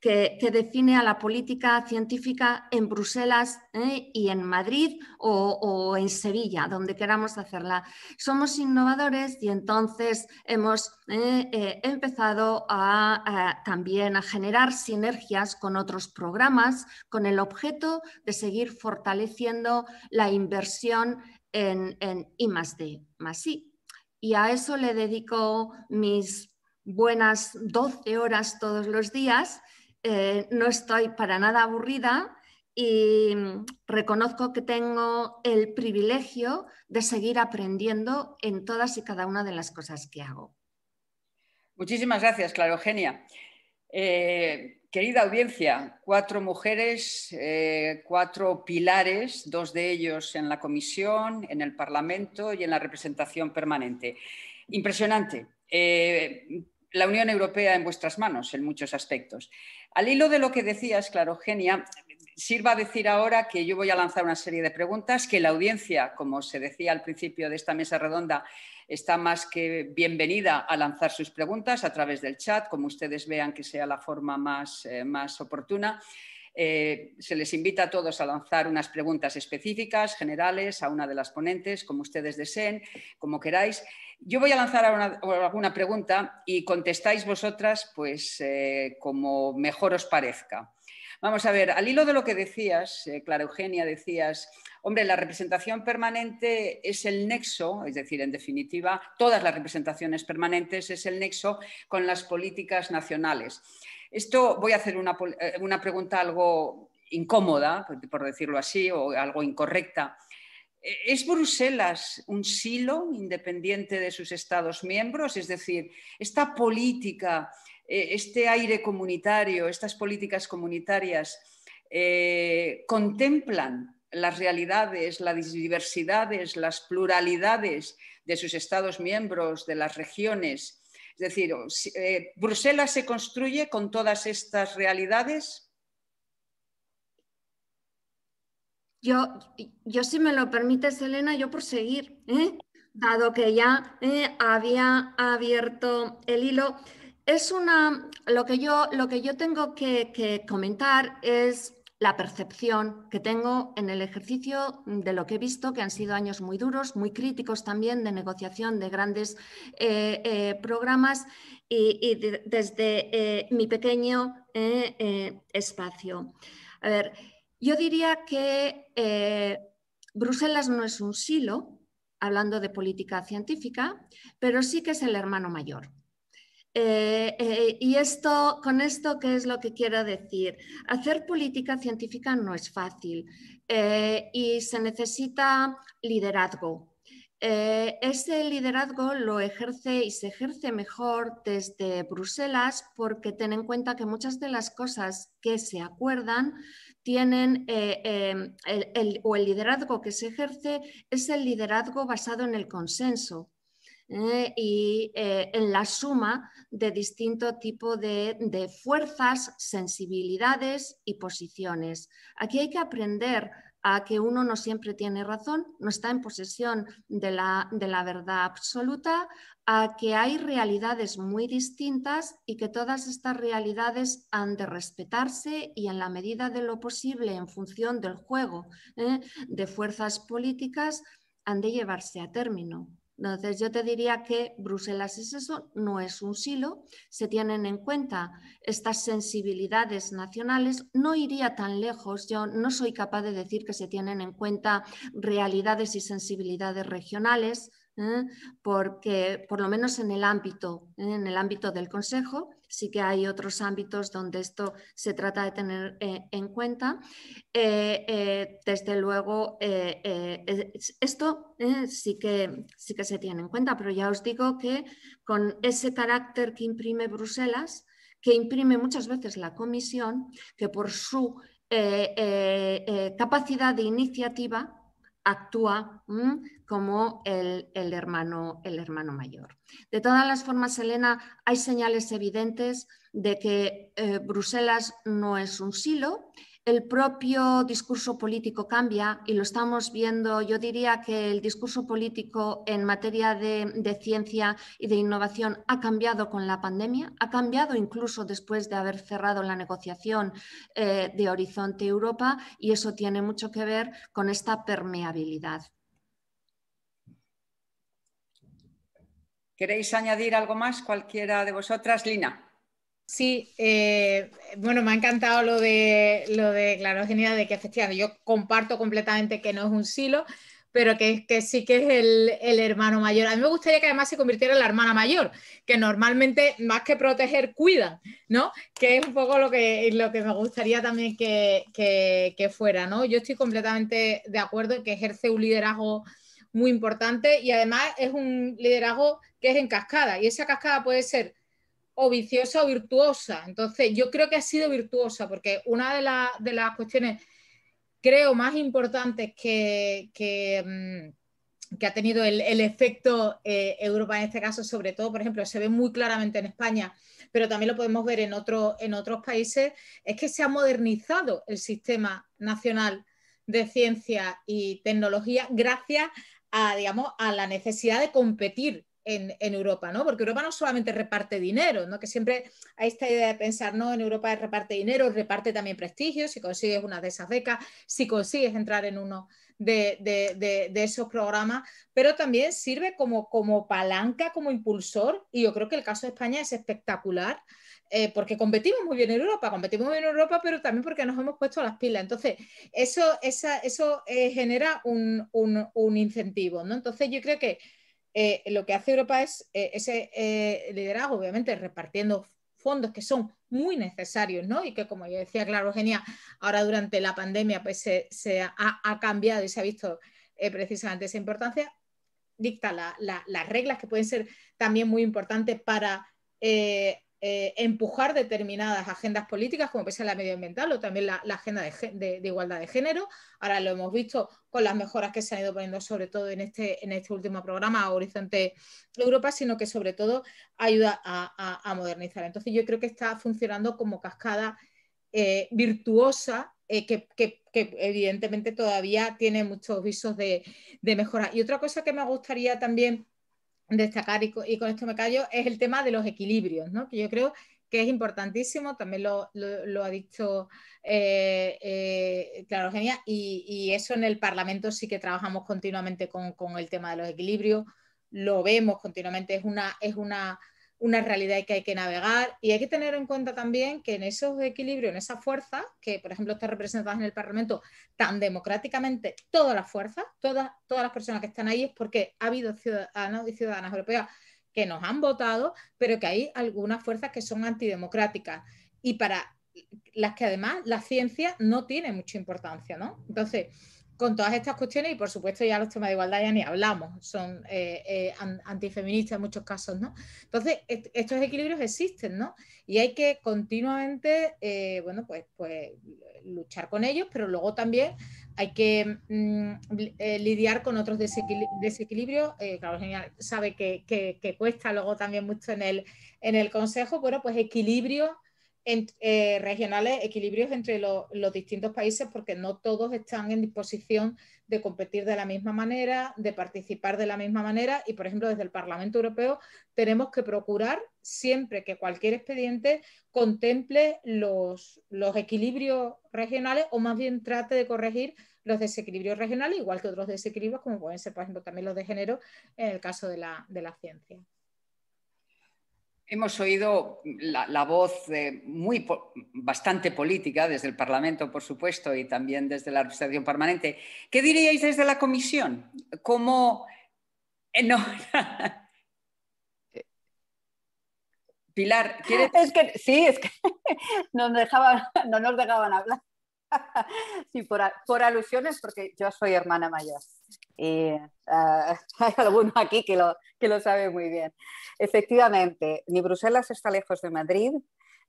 que, define a la política científica en Bruselas ¿eh? y en Madrid o, o en Sevilla, donde queramos hacerla. Somos innovadores y entonces entonces hemos eh, eh, empezado también a generar sinergias con otros programas con el objeto de seguir fortaleciendo la inversión en, en I Y a eso le dedico mis buenas 12 horas todos los días. Eh, no estoy para nada aburrida y mm, reconozco que tengo el privilegio de seguir aprendiendo en todas y cada una de las cosas que hago. Muchísimas gracias, Clarogenia. Eh, querida audiencia, cuatro mujeres, eh, cuatro pilares, dos de ellos en la Comisión, en el Parlamento y en la representación permanente. Impresionante. Eh, la Unión Europea en vuestras manos en muchos aspectos. Al hilo de lo que decías, Clarogenia, sirva decir ahora que yo voy a lanzar una serie de preguntas, que la audiencia, como se decía al principio de esta mesa redonda, está más que bienvenida a lanzar sus preguntas a través del chat, como ustedes vean que sea la forma más, eh, oportuna. Eh, se les invita a todos a lanzar unas preguntas específicas, generales, a una de las ponentes, como ustedes deseen, como queráis. Yo voy a lanzar alguna pregunta y contestáis vosotras pues, eh, como mejor os parezca. Vamos a ver, al hilo de lo que decías, eh, Clara Eugenia, decías, hombre, la representación permanente es el nexo, es decir, en definitiva, todas las representaciones permanentes es el nexo con las políticas nacionales. Esto voy a hacer una, eh, una pregunta algo incómoda, por decirlo así, o algo incorrecta. ¿E-, ¿Es Bruselas un silo independiente de sus Estados miembros? Es decir, ¿esta política eh, este aire comunitario, estas políticas comunitarias, eh, contemplan las realidades, las diversidades, las pluralidades de sus Estados miembros, de las regiones. Es decir, eh, ¿Bruselas se construye con todas estas realidades? Yo, yo, si me lo permites, Elena, yo por seguir, dado que ya había abierto el hilo es una, lo que yo, lo que yo tengo que, comentar es la percepción que tengo en el ejercicio de lo que he visto, que han sido años muy duros, muy críticos también de negociación de grandes eh, eh, programas y, desde eh, mi pequeño espacio. A ver, yo diría que Bruselas no es un silo, hablando de política científica, pero sí que es el hermano mayor. Eh, eh, y esto, con esto, ¿qué es lo que quiero decir? Hacer política científica no es fácil eh, y se necesita liderazgo. ese liderazgo lo ejerce y se ejerce mejor desde Bruselas porque ten en cuenta que muchas de las cosas que se acuerdan tienen em, o el liderazgo que se ejerce es el liderazgo basado en el consenso eh, y eh, en la suma de distinto tipo de, fuerzas, sensibilidades y posiciones. Aquí hay que aprender a que uno no siempre tiene razón, no está en posesión de la, verdad absoluta, a que hay realidades muy distintas y que todas estas realidades han de respetarse y en la medida de lo posible, en función del juego eh, de fuerzas políticas, han de llevarse a término. Entonces, yo te diría que Bruselas es eso, no es un silo, se tienen en cuenta estas sensibilidades nacionales, no iría tan lejos, yo no soy capaz de decir que se tienen en cuenta realidades y sensibilidades regionales, ¿eh? porque por lo menos en el ámbito, ¿eh? en el ámbito del Consejo, sí que hay otros ámbitos donde esto se trata de tener eh, en cuenta. Eh, eh, desde luego, esto sí, que, sí que se tiene en cuenta, pero ya os digo que con ese carácter que imprime Bruselas, que imprime muchas veces la Comisión, que por su capacidad de iniciativa actúa mm, como el, hermano, el hermano mayor. De todas las formas, Elena, hay señales evidentes de que eh, Bruselas no es un silo el propio discurso político cambia y lo estamos viendo. Yo diría que el discurso político en materia de, ciencia y de innovación ha cambiado con la pandemia, ha cambiado incluso después de haber cerrado la negociación eh, de Horizonte Europa y eso tiene mucho que ver con esta permeabilidad. ¿Queréis añadir algo más, cualquiera de vosotras? Lina. Sí, eh, bueno, me ha encantado lo de, lo de Clarogenia, de que efectivamente yo comparto completamente que no es un silo, pero que, sí que es el, hermano mayor. A mí me gustaría que además se convirtiera en la hermana mayor, que normalmente más que proteger, cuida, ¿no? Que es un poco lo que, lo que me gustaría también que, que fuera, ¿no? Yo estoy completamente de acuerdo en que ejerce un liderazgo muy importante y además es un liderazgo que es en cascada y esa cascada puede ser o viciosa o virtuosa. Entonces, yo creo que ha sido virtuosa, porque una de, las cuestiones, creo, más importantes que, mm, ha tenido el, efecto eh, Europa en este caso, sobre todo, por ejemplo, se ve muy claramente en España, pero también lo podemos ver en, en otros países, es que se ha modernizado el sistema nacional de ciencia y tecnología gracias a, digamos, a la necesidad de competir en, Europa, ¿no? Porque Europa no solamente reparte dinero, ¿no? Que siempre hay esta idea de pensar, no, en Europa reparte dinero, reparte también prestigio, si consigues una de esas becas, si consigues entrar en uno de, esos programas, pero también sirve como, como palanca, como impulsor, y yo creo que el caso de España es espectacular, eh, porque competimos muy bien en Europa, competimos muy bien en Europa, pero también porque nos hemos puesto las pilas. Entonces, eso, esa, eso eh, genera un, un, un incentivo, ¿no? Entonces, yo creo que eh, lo que hace Europa es eh, ese eh, liderazgo, obviamente, repartiendo fondos que son muy necesarios, ¿no? Y que, como yo decía, claro, Eugenia, ahora durante la pandemia pues, se, ha, cambiado y se ha visto precisamente esa importancia, dicta las reglas que pueden ser también muy importantes para eh, empujar determinadas agendas políticas, como puede ser la medioambiental o también la, agenda de, igualdad de género. Ahora lo hemos visto con las mejoras que se han ido poniendo, sobre todo en este, este último programa, Horizonte Europa, sino que sobre todo ayuda a, modernizar. Entonces yo creo que está funcionando como cascada eh, virtuosa eh, que, evidentemente todavía tiene muchos visos de, de mejora. Y otra cosa que me gustaría también destacar, y con, esto me callo, es el tema de los equilibrios, que yo creo que es importantísimo, también lo, ha dicho eh, eh, Claro Genia, y, eso en el Parlamento sí que trabajamos continuamente con, el tema de los equilibrios, lo vemos continuamente, es una, es una una realidad que hay que navegar y hay que tener en cuenta también que en esos equilibrios, en esas fuerzas, que por ejemplo están representadas en el Parlamento tan democráticamente, todas las fuerzas, todas, todas las personas que están ahí es porque ha habido ciudadanos y ciudadanas europeas que nos han votado, pero que hay algunas fuerzas que son antidemocráticas y para las que además la ciencia no tiene mucha importancia, ¿no? Entonces, con todas estas cuestiones y por supuesto ya los temas de igualdad ya ni hablamos, son eh, eh antifeministas en muchos casos, ¿no? Entonces, estos equilibrios existen, ¿no? Y hay que continuamente, eh, bueno, pues, pues luchar con ellos, pero luego también hay que mm, eh, lidiar con otros desequilibrios. claro, genial, sabe que, que, cuesta luego también mucho en el, en el consejo, bueno, pues equilibrio eh, regionales, equilibrios entre los distintos países, porque no todos están en disposición de competir de la misma manera, de participar de la misma manera. Y, por ejemplo, desde el Parlamento Europeo tenemos que procurar siempre que cualquier expediente contemple los, equilibrios regionales o más bien trate de corregir los desequilibrios regionales, igual que otros desequilibrios, como pueden ser, por ejemplo, también los de género en el caso de la ciencia. Hemos oído la, voz eh, muy, bastante política desde el Parlamento, por supuesto, y también desde la Administración Permanente. ¿Qué diríais desde la Comisión? ¿Cómo...? Eh, no. <laughs> Pilar, ¿quieres...? decir que, sí, es que <laughs> nos no nos dejaban hablar. <laughs> Sí, por, por alusiones, porque yo soy hermana mayor y eh, ah, <laughs> hay alguno aquí que lo, que lo sabe muy bien. Efectivamente, ni Bruselas está lejos de Madrid,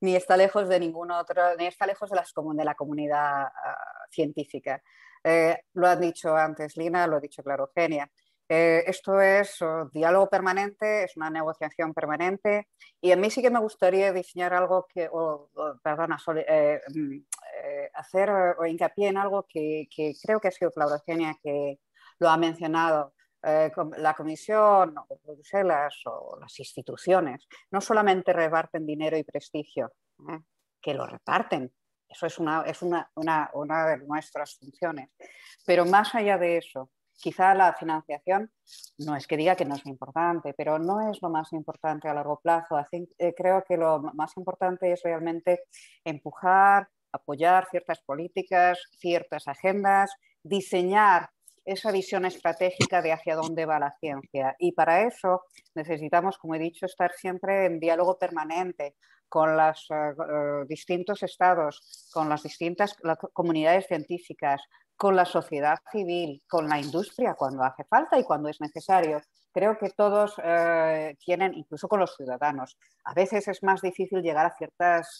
ni está lejos de ningún otro, ni está lejos de, las, de la comunidad ah, científica. Eh, lo han dicho antes Lina, lo ha dicho claro Genia eh, esto es oh, diálogo permanente, es una negociación permanente y a mí sí que me gustaría diseñar algo que, o, perdona, mm, hacer o hincapié en algo que, que creo que ha sido Claudia Genia, que, lo ha mencionado eh, la Comisión o Bruselas o las instituciones, no solamente reparten dinero y prestigio, eh, que lo reparten. Eso es, una, de nuestras funciones. Pero más allá de eso, quizá la financiación no es que diga que no es importante, pero no es lo más importante a largo plazo. Eh, creo que lo más importante es realmente empujar, apoyar ciertas políticas, ciertas agendas, diseñar esa visión estratégica de hacia dónde va la ciencia. Y para eso necesitamos, como he dicho, estar siempre en diálogo permanente con los eh, eh, distintos estados, con las distintas comunidades científicas, con la sociedad civil, con la industria cuando hace falta y cuando es necesario. Creo que todos eh, tienen, incluso con los ciudadanos, a veces es más difícil llegar a ciertas...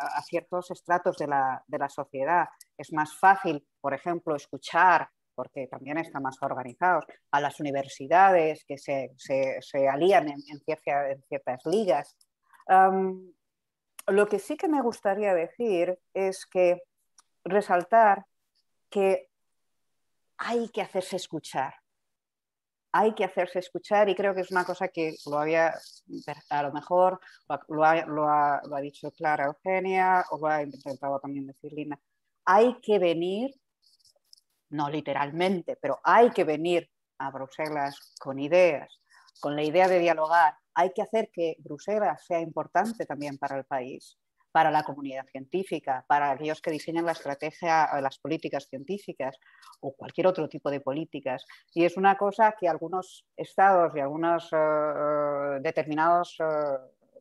a ciertos estratos de la, de la, sociedad. Es más fácil, por ejemplo, escuchar porque también están más organizados, a las universidades que se, se, se alían en, en, en, ciertas ligas. lo que sí que me gustaría decir es que resaltar que hay que hacerse escuchar. Hay que hacerse escuchar y creo que es una cosa que lo había, a lo mejor lo ha, lo ha, lo ha dicho Clara Eugenia o lo ha intentado también decir Lina. Hay que venir no literalmente, pero hay que venir a Bruselas con ideas, con la idea de dialogar. Hay que hacer que Bruselas sea importante también para el país, para la comunidad científica, para aquellos que diseñan la estrategia, las políticas científicas o cualquier otro tipo de políticas. Y es una cosa que algunos estados y algunos eh, eh, determinados eh,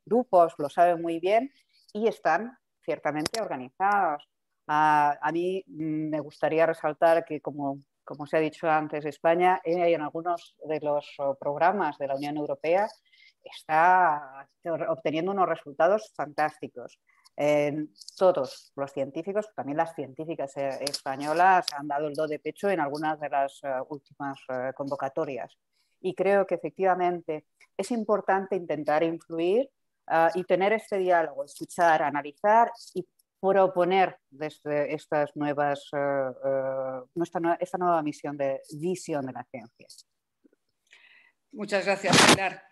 grupos lo saben muy bien y están ciertamente organizados a, mí mm, me gustaría resaltar que, como, se ha dicho antes, España eh, en algunos de los oh, programas de la Unión Europea está obteniendo unos resultados fantásticos. todos los científicos, también las científicas eh, españolas, han dado el do de pecho en algunas de las eh, últimas convocatorias. Y creo que efectivamente es importante intentar influir ah, y tener este diálogo, escuchar, analizar y proponer desde estas nuevas, eh, eh, esta, nueva misión de visión de las ciencia. Muchas gracias, Pilar.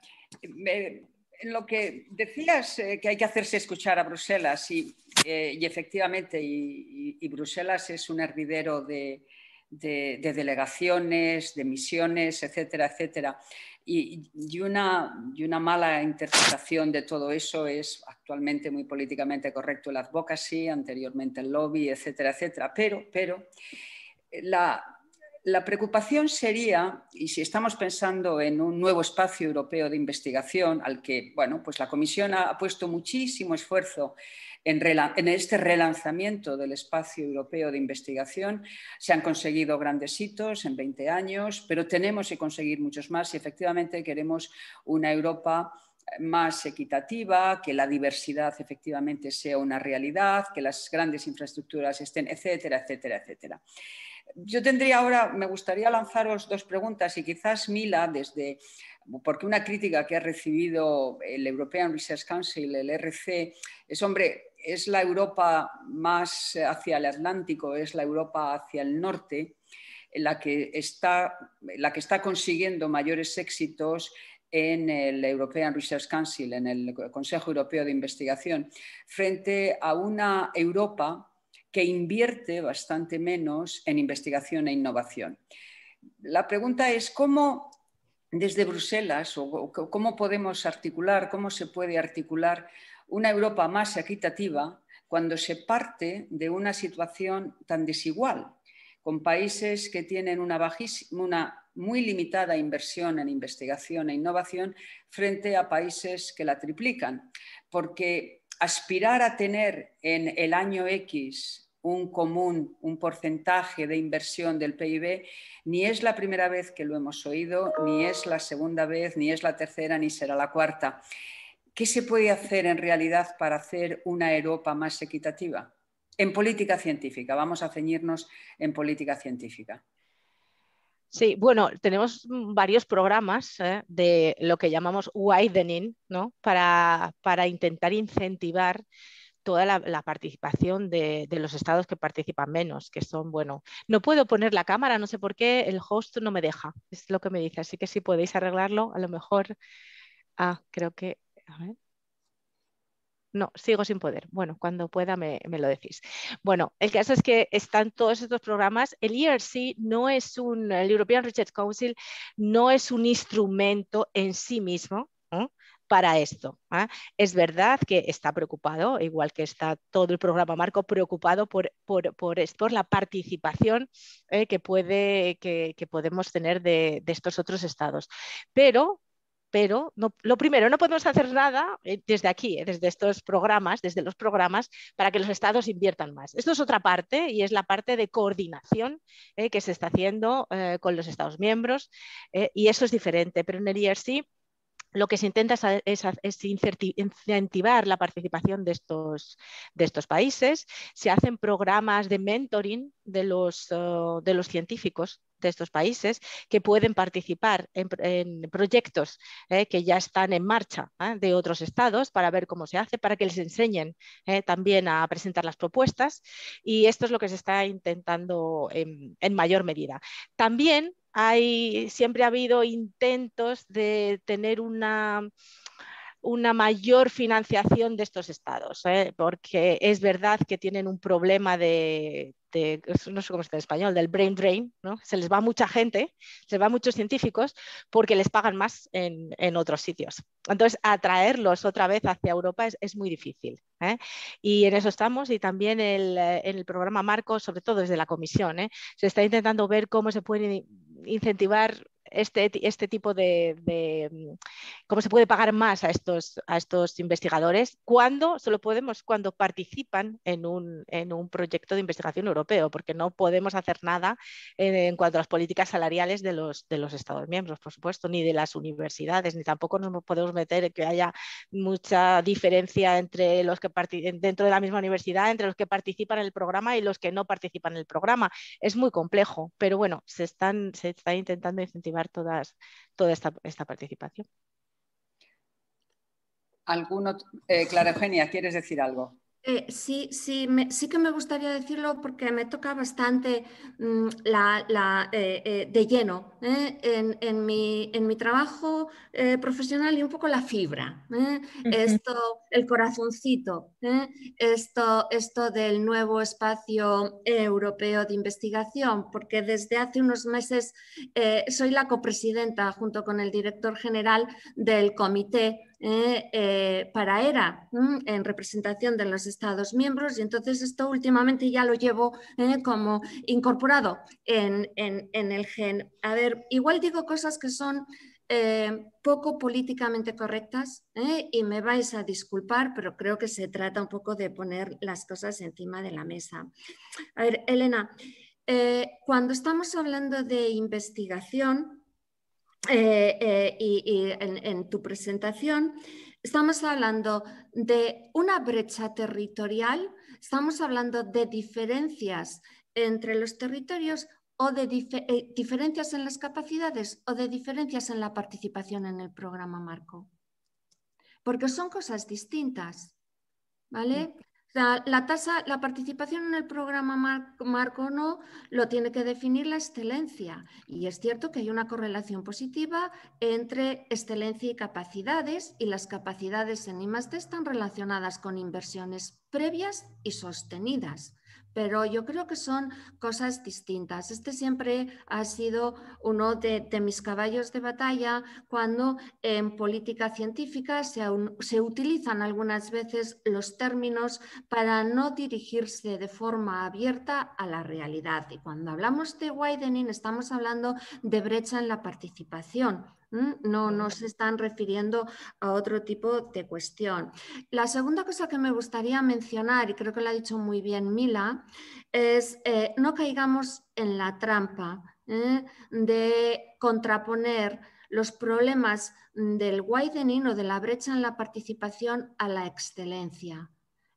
en lo que decías eh, que hay que hacerse escuchar a Bruselas y, efectivamente, y, Bruselas es un hervidero de, de, delegaciones, de misiones, etcétera, etcétera. Y, una, y una mala interpretación de todo eso es actualmente muy políticamente correcto el advocacy, anteriormente el lobby, etcétera, etcétera. Pero, pero eh, la, preocupación sería, y si estamos pensando en un nuevo espacio europeo de investigación al que, bueno, pues la Comisión ha puesto muchísimo esfuerzo en, este relanzamiento del espacio europeo de investigación se han conseguido grandes hitos en 20 años, pero tenemos que conseguir muchos más y efectivamente queremos una Europa más equitativa, que la diversidad efectivamente sea una realidad, que las grandes infraestructuras estén, etcétera, etcétera, etcétera. Yo tendría ahora, me gustaría lanzaros dos preguntas y quizás Mila, desde, porque una crítica que ha recibido el European Research Council, el ERC, es, hombre, es la Europa más eh, hacia el Atlántico, es la Europa hacia el norte, la que está, consiguiendo mayores éxitos en el European Research Council, en el Consejo Europeo de Investigación, frente a una Europa que invierte bastante menos en investigación e innovación. La pregunta es cómo desde Bruselas o cómo podemos articular, cómo se puede articular una Europa más equitativa cuando se parte de una situación tan desigual, con países que tienen una, bajísima, una muy limitada inversión en investigación e innovación frente a países que la triplican. Porque aspirar a tener en el año X un común, un porcentaje de inversión del PIB, ni es la primera vez que lo hemos oído, ni es la segunda vez, ni es la tercera, ni será la cuarta. ¿Qué se puede hacer en realidad para hacer una Europa más equitativa? En política científica, vamos a ceñirnos en política científica. Sí, bueno, tenemos varios programas ¿eh? de lo que llamamos widening, ¿no? Para, intentar incentivar toda la, participación de, de, los estados que participan menos, que son, bueno, no puedo poner la cámara, no sé por qué, el host no me deja, es lo que me dice, así que si podéis arreglarlo, a lo mejor, ah, creo que no, sigo sin poder. Bueno, cuando pueda me, lo decís. Bueno, el caso es que están todos estos programas. El ERC no es un, el European Research Council no es un instrumento en sí mismo. ¿eh? para esto. ¿eh? Es verdad que está preocupado, igual que está todo el programa Marco, preocupado por, por, la participación ¿eh? que, puede, que, podemos tener de, de, estos otros estados. Pero pero no, lo primero, no podemos hacer nada eh, desde aquí, eh, desde estos programas, desde los programas, para que los estados inviertan más. Esto es otra parte y es la parte de coordinación eh, que se está haciendo con los estados miembros y eso es diferente, pero en el ERC lo que se intenta es, incentivar la participación de estos, de estos países. Se hacen programas de mentoring de los, oh, de los científicos de estos países que pueden participar en, proyectos eh, que ya están en marcha ¿eh? de otros estados para ver cómo se hace, para que les enseñen eh, también a presentar las propuestas y esto es lo que se está intentando en, en mayor medida. También hay, siempre ha habido intentos de tener una una mayor financiación de estos estados, ¿eh? porque es verdad que tienen un problema de, no sé cómo está en español, del brain drain, ¿no? se les va mucha gente, se les va muchos científicos porque les pagan más en, otros sitios. Entonces, atraerlos otra vez hacia Europa es, muy difícil. ¿eh? Y en eso estamos y también el, en el programa Marco, sobre todo desde la Comisión, ¿eh? se está intentando ver cómo se pueden incentivar este, este tipo de, de, mm, cómo se puede pagar más a estos, a estos investigadores cuando solo podemos cuando participan en un, en un proyecto de investigación europeo, porque no podemos hacer nada en, cuanto a las políticas salariales de los, de los Estados miembros, por supuesto, ni de las universidades, ni tampoco nos podemos meter en que haya mucha diferencia entre los que dentro de la misma universidad, entre los que participan en el programa y los que no participan en el programa. Es muy complejo, pero bueno, se, están, se está intentando incentivar todas, toda esta, participación. ¿Alguno, eh, Clara Eugenia, quieres decir algo? Eh, sí, sí, sí que me gustaría decirlo porque me toca bastante mm, la, eh, eh, de lleno en, mi, en, mi, trabajo profesional y un poco la fibra, esto, el corazoncito, esto, esto del nuevo espacio europeo de investigación, porque desde hace unos meses soy la copresidenta junto con el director general del comité eh, eh, para ERA en representación de los Estados miembros y entonces esto últimamente ya lo llevo eh, como incorporado en, en, el gen. A ver, igual digo cosas que son poco políticamente correctas y me vais a disculpar, pero creo que se trata un poco de poner las cosas encima de la mesa. A ver, Elena, cuando estamos hablando de investigación, eh, eh, y, en, tu presentación, estamos hablando de una brecha territorial, estamos hablando de diferencias entre los territorios o de eh, diferencias en las capacidades o de diferencias en la participación en el programa marco. Porque son cosas distintas. ¿Vale? Mm. La, tasa, la participación en el programa Marco, No lo tiene que definir la excelencia. Y es cierto que hay una correlación positiva entre excelencia y capacidades, y las capacidades en IMAST están relacionadas con inversiones previas y sostenidas pero yo creo que son cosas distintas. Este siempre ha sido uno de, mis caballos de batalla cuando en política científica se, utilizan algunas veces los términos para no dirigirse de forma abierta a la realidad. Y cuando hablamos de widening estamos hablando de brecha en la participación Mm, no, no se están refiriendo a otro tipo de cuestión. La segunda cosa que me gustaría mencionar, y creo que lo ha dicho muy bien Mila, es eh, no caigamos en la trampa ¿eh? de contraponer los problemas del widening o de la brecha en la participación a la excelencia.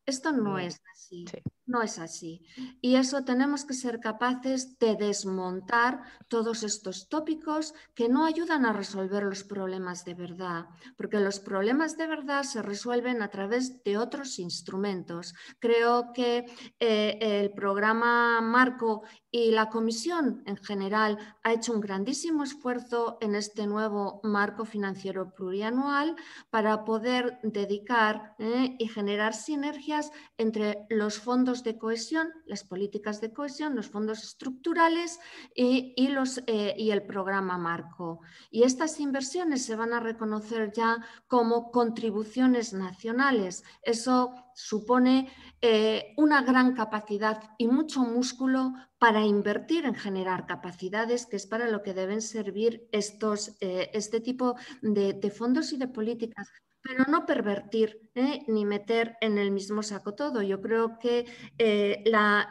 Esto no es así. No es así. Y eso tenemos que ser capaces de desmontar todos estos tópicos que no ayudan a resolver los problemas de verdad, porque los problemas de verdad se resuelven a través de otros instrumentos. Creo que eh, el programa Marco y la Comisión en general ha hecho un grandísimo esfuerzo en este nuevo marco financiero plurianual para poder dedicar eh, y generar sinergias entre los fondos de cohesión, las políticas de cohesión, los fondos estructurales y, y eh, el programa marco. Y estas inversiones se van a reconocer ya como contribuciones nacionales. Eso supone eh, una gran capacidad y mucho músculo para invertir en generar capacidades, que es para lo que deben servir estos, eh, este tipo de fondos y de políticas, pero no pervertir eh, ni meter en el mismo saco todo. Yo creo que eh, la,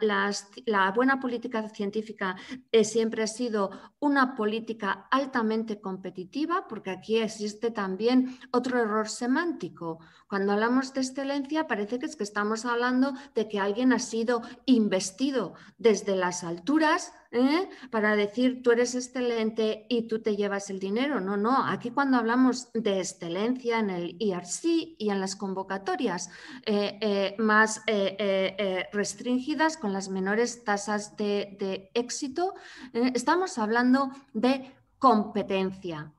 buena política científica eh, siempre ha sido una política altamente competitiva, porque aquí existe también otro error semántico. Cuando hablamos de excelencia parece que es que estamos hablando de que alguien ha sido investido desde las alturas para decir tú eres excelente y tú te llevas el dinero. No, no, aquí cuando hablamos de excelencia en el IRC e y en las convocatorias, eh, eh, más eh, restringidas, con las menores tasas de, de éxito. estamos hablando de competencia.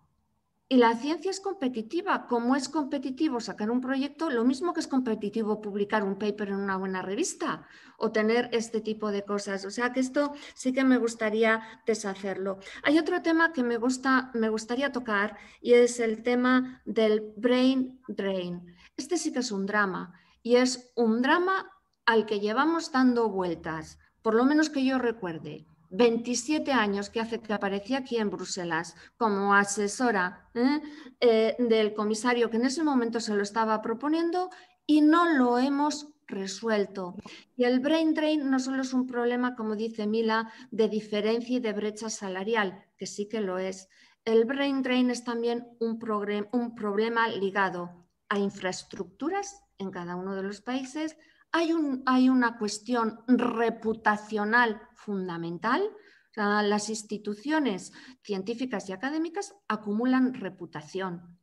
Y la ciencia es competitiva. Como es competitivo sacar un proyecto, lo mismo que es competitivo publicar un paper en una buena revista o tener este tipo de cosas. O sea que esto sí que me gustaría deshacerlo. Hay otro tema que me, gusta, me gustaría tocar y es el tema del brain drain este sí que es un drama y es un drama al que llevamos dando vueltas, por lo menos que yo recuerde. 27 años que hace que aparecí aquí en Bruselas como asesora ¿eh? Eh, del comisario que en ese momento se lo estaba proponiendo y no lo hemos resuelto. Y el brain drain no solo es un problema, como dice Mila, de diferencia y de brecha salarial, que sí que lo es. El brain drain es también un problema ligado a infraestructuras en cada uno de los países, hay, hay una cuestión reputacional fundamental, las instituciones científicas y académicas acumulan reputación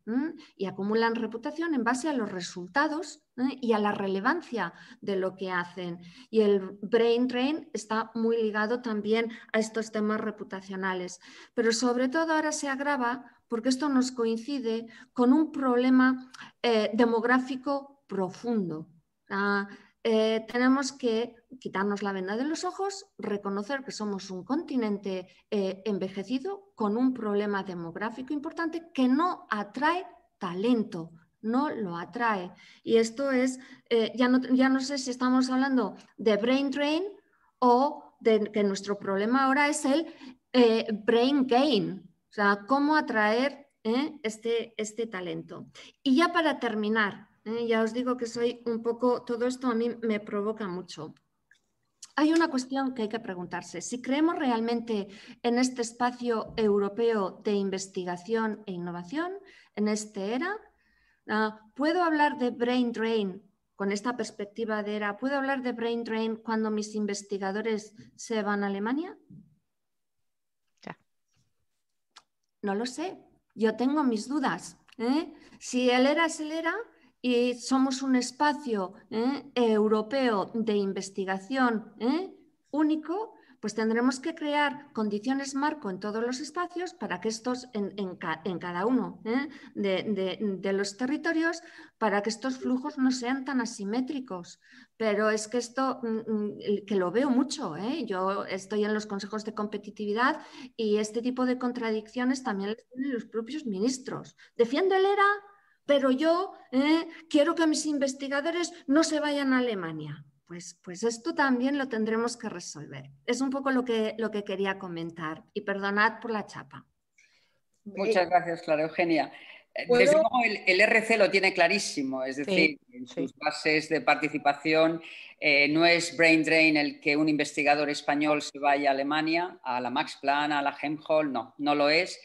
y acumulan reputación en base a los resultados y a la relevancia de lo que hacen. Y el brain drain está muy ligado también a estos temas reputacionales. Pero sobre todo ahora se agrava porque esto nos coincide con un problema eh, demográfico profundo. Ah, eh, tenemos que quitarnos la venda de los ojos, reconocer que somos un continente eh, envejecido con un problema demográfico importante que no atrae talento, no lo atrae. Y esto es, ya, no, ya no sé si estamos hablando de brain drain o de que nuestro problema ahora es el brain gain, o sea, cómo atraer eh, este, este, talento. Y ya para terminar, eh, ya os digo que soy un poco, todo esto a mí me provoca mucho. Hay una cuestión que hay que preguntarse. Si creemos realmente en este espacio europeo de investigación e innovación, en este era, ah, ¿puedo hablar de brain drain con esta perspectiva de era? ¿Puedo hablar de brain drain cuando mis investigadores se van a Alemania? No lo sé, yo tengo mis dudas. ¿eh? Si él era, él era, y somos un espacio ¿eh? europeo de investigación ¿eh? único, pues tendremos que crear condiciones marco en todos los espacios para que estos, en, cada uno ¿eh? de, los territorios, para que estos flujos no sean tan asimétricos. Pero es que esto, mm, mm, que lo veo mucho, ¿eh? yo estoy en los consejos de competitividad y este tipo de contradicciones también las tienen los propios ministros. Defiendo el ERA, pero yo ¿eh? quiero que mis investigadores no se vayan a Alemania pues, pues esto también lo tendremos que resolver. Es un poco lo que, lo que quería comentar y perdonad por la chapa. Muchas eh, gracias, Clara Eugenia. Eh, desde luego el, RC lo tiene clarísimo, es decir, en sus bases de participación eh, no es brain drain el que un investigador español se vaya a Alemania, a la Max Planck, a la Helmholtz, no, no lo es.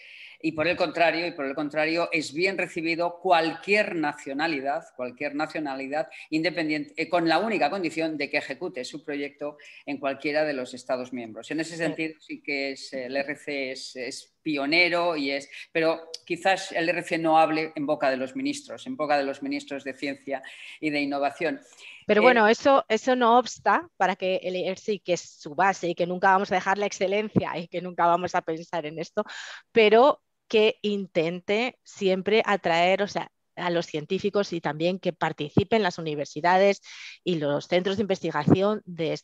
Y por el contrario, y por el contrario, es bien recibido cualquier nacionalidad, cualquier nacionalidad independiente, eh, con la única condición de que ejecute su proyecto en cualquiera de los Estados miembros. En ese sentido, sí que es, el RC es, pionero y es, pero quizás el RC no hable en boca de los ministros, en boca de los ministros de ciencia y de innovación. Pero eh, bueno, eso, eso no obsta para que el ERC, que es su base y que nunca vamos a dejar la excelencia y que nunca vamos a pensar en esto, pero que intente siempre atraer, o sea, a los científicos y también que participen las universidades y los centros de investigación de,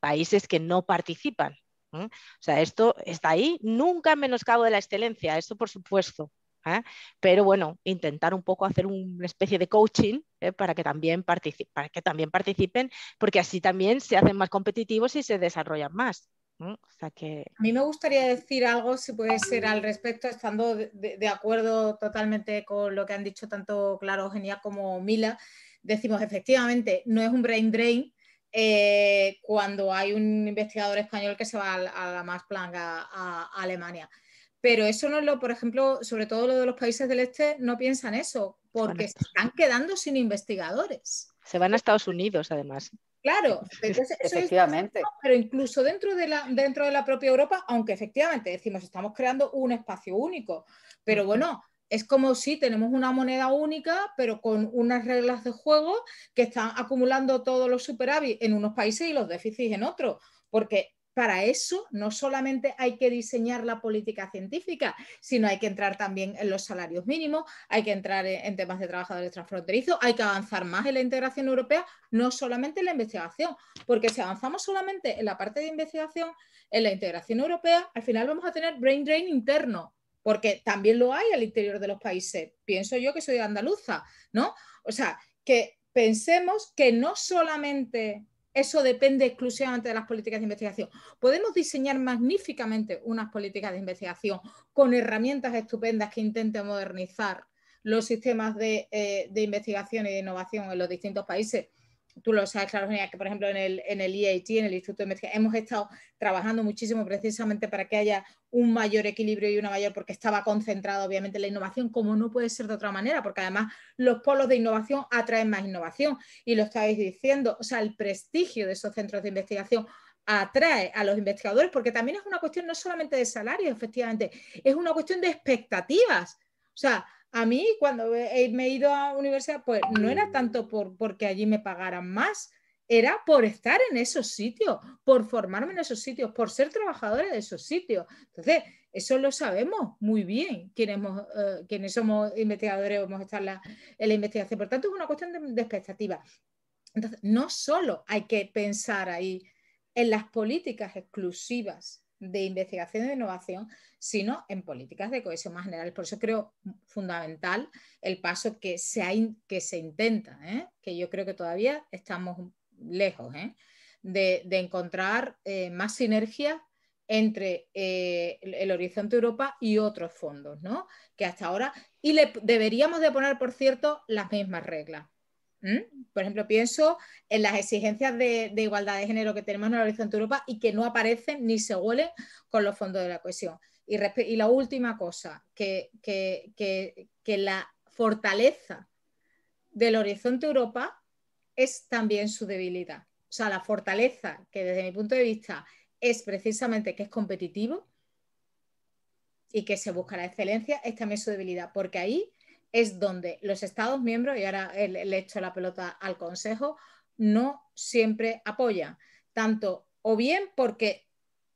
países que no participan. O sea, esto está ahí, nunca menoscabo de la excelencia, esto por supuesto. ¿eh? Pero bueno, intentar un poco hacer una especie de coaching ¿eh? para, que también para que también participen, porque así también se hacen más competitivos y se desarrollan más. A mí me gustaría decir algo, si puede ser, al respecto, estando de, acuerdo totalmente con lo que han dicho tanto Claro Eugenia como Mila. Decimos, efectivamente, no es un brain drain eh, cuando hay un investigador español que se va a, la más planga a, Alemania. Pero eso no es lo, por ejemplo, sobre todo lo de los países del este, no piensan eso, porque se están quedando sin investigadores. Se van a Estados Unidos, además. Claro, efectivamente. pero incluso dentro de, la, dentro de la propia Europa, aunque efectivamente decimos, estamos creando un espacio único, pero bueno, es como si tenemos una moneda única, pero con unas reglas de juego que están acumulando todos los superávit en unos países y los déficits en otros, porque para eso no solamente hay que diseñar la política científica, sino hay que entrar también en los salarios mínimos, hay que entrar e-, en temas de trabajadores transfronterizos, hay que avanzar más en la integración europea, no solamente en la investigación, porque si avanzamos solamente en la parte de investigación, en la integración europea, al final vamos a tener brain drain interno, porque también lo hay al interior de los países. Pienso yo que soy andaluza, ¿no? O sea, que pensemos que no solamente eso depende exclusivamente de las políticas de investigación. Podemos diseñar magníficamente unas políticas de investigación con herramientas estupendas que intenten modernizar los sistemas de, eh, investigación y de innovación en los distintos países tú lo sabes, claro, que por ejemplo en el, en EIT, e en el Instituto de Investigación, hemos estado trabajando muchísimo precisamente para que haya un mayor equilibrio y una mayor, porque estaba concentrado obviamente la innovación, como no puede ser de otra manera, porque además los polos de innovación atraen más innovación, y lo estáis diciendo, o sea, el prestigio de esos centros de investigación atrae a los investigadores, porque también es una cuestión no solamente de salario, efectivamente, es una cuestión de expectativas. O sea, a mí, cuando me he ido a universidad, pues no era tanto porque allí me pagaran más, era por estar en esos sitios, por formarme en esos sitios, por ser trabajadora de esos sitios. Entonces, eso lo sabemos muy bien quienes, eh, somos investigadores o hemos estado en la, investigación. Por tanto, es una cuestión de, de expectativa. Entonces, no solo hay que pensar ahí en las políticas exclusivas de investigación e innovación, sino en políticas de cohesión más generales. Por eso creo fundamental el paso que se, que se intenta, ¿eh? que yo creo que todavía estamos lejos ¿eh? de, encontrar eh, más sinergia entre el, Horizonte Europa y otros fondos, ¿no? que hasta ahora, y le deberíamos de poner, por cierto, las mismas reglas. ¿Mm? Por ejemplo, pienso en las exigencias de, igualdad de género que tenemos en el Horizonte Europa y que no aparecen ni se huelen con los fondos de la cohesión. Y, la última cosa, que, que la fortaleza del Horizonte Europa es también su debilidad. O sea, la fortaleza que desde mi punto de vista es precisamente que es competitivo y que se busca la excelencia es también su debilidad, porque ahí es donde los Estados miembros, y ahora le hecho la pelota al Consejo, no siempre apoyan. Tanto o bien porque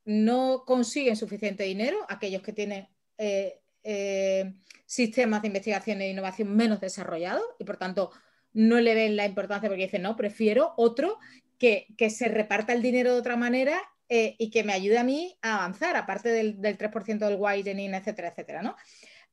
no consiguen suficiente dinero, aquellos que tienen eh, eh, sistemas de investigación e innovación menos desarrollados y por tanto no le ven la importancia porque dicen, no, prefiero otro que, se reparta el dinero de otra manera eh, y que me ayude a mí a avanzar, aparte del, 3% del widening, etcétera, etcétera. ¿no?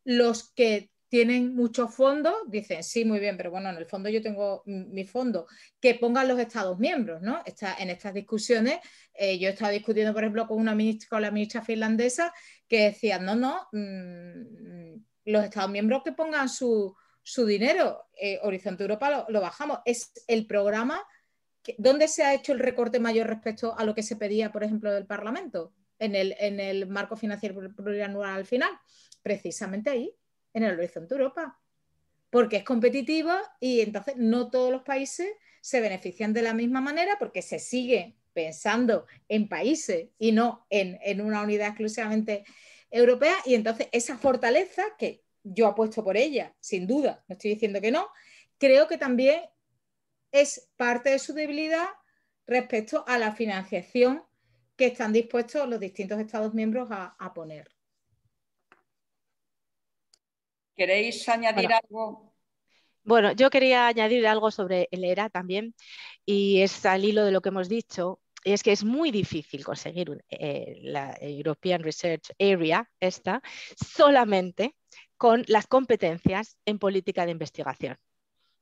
Los que tienen muchos fondos, dicen, sí, muy bien, pero bueno, en el fondo yo tengo mi fondo, que pongan los Estados miembros, ¿no? Está, en estas discusiones, eh, yo estaba discutiendo, por ejemplo, con, una ministra, con la ministra finlandesa, que decía, no, no, mm, los Estados miembros que pongan su, dinero, eh, Horizonte Europa lo, bajamos, es el programa, donde se ha hecho el recorte mayor respecto a lo que se pedía, por ejemplo, del Parlamento? En el, en el marco financiero plurianual al final, precisamente ahí en el horizonte Europa, porque es competitiva y entonces no todos los países se benefician de la misma manera porque se sigue pensando en países y no en, una unidad exclusivamente europea y entonces esa fortaleza que yo apuesto por ella, sin duda, no estoy diciendo que no, creo que también es parte de su debilidad respecto a la financiación que están dispuestos los distintos Estados miembros a, a poner. ¿Queréis añadir algo? Bueno, yo quería añadir algo sobre el ERA también, y es al hilo de lo que hemos dicho, y es que es muy difícil conseguir eh, la European Research Area, esta, solamente con las competencias en política de investigación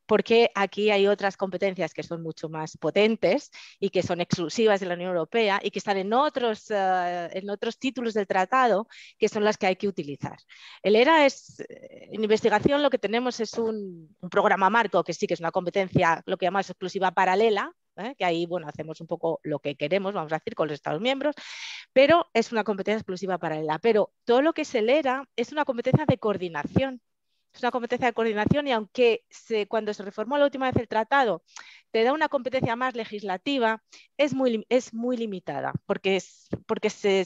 porque aquí hay otras competencias que son mucho más potentes y que son exclusivas de la Unión Europea y que están en otros, eh, en otros títulos del tratado que son las que hay que utilizar. El ERA es, eh, en investigación lo que tenemos es un, programa marco que sí que es una competencia, lo que llamamos exclusiva paralela, ¿eh? que ahí bueno, hacemos un poco lo que queremos, vamos a decir, con los Estados miembros, pero es una competencia exclusiva paralela. Pero todo lo que se ERA es una competencia de coordinación es una competencia de coordinación y aunque cuando se reformó la última vez el tratado te da una competencia más legislativa, es muy, es muy limitada porque, porque se,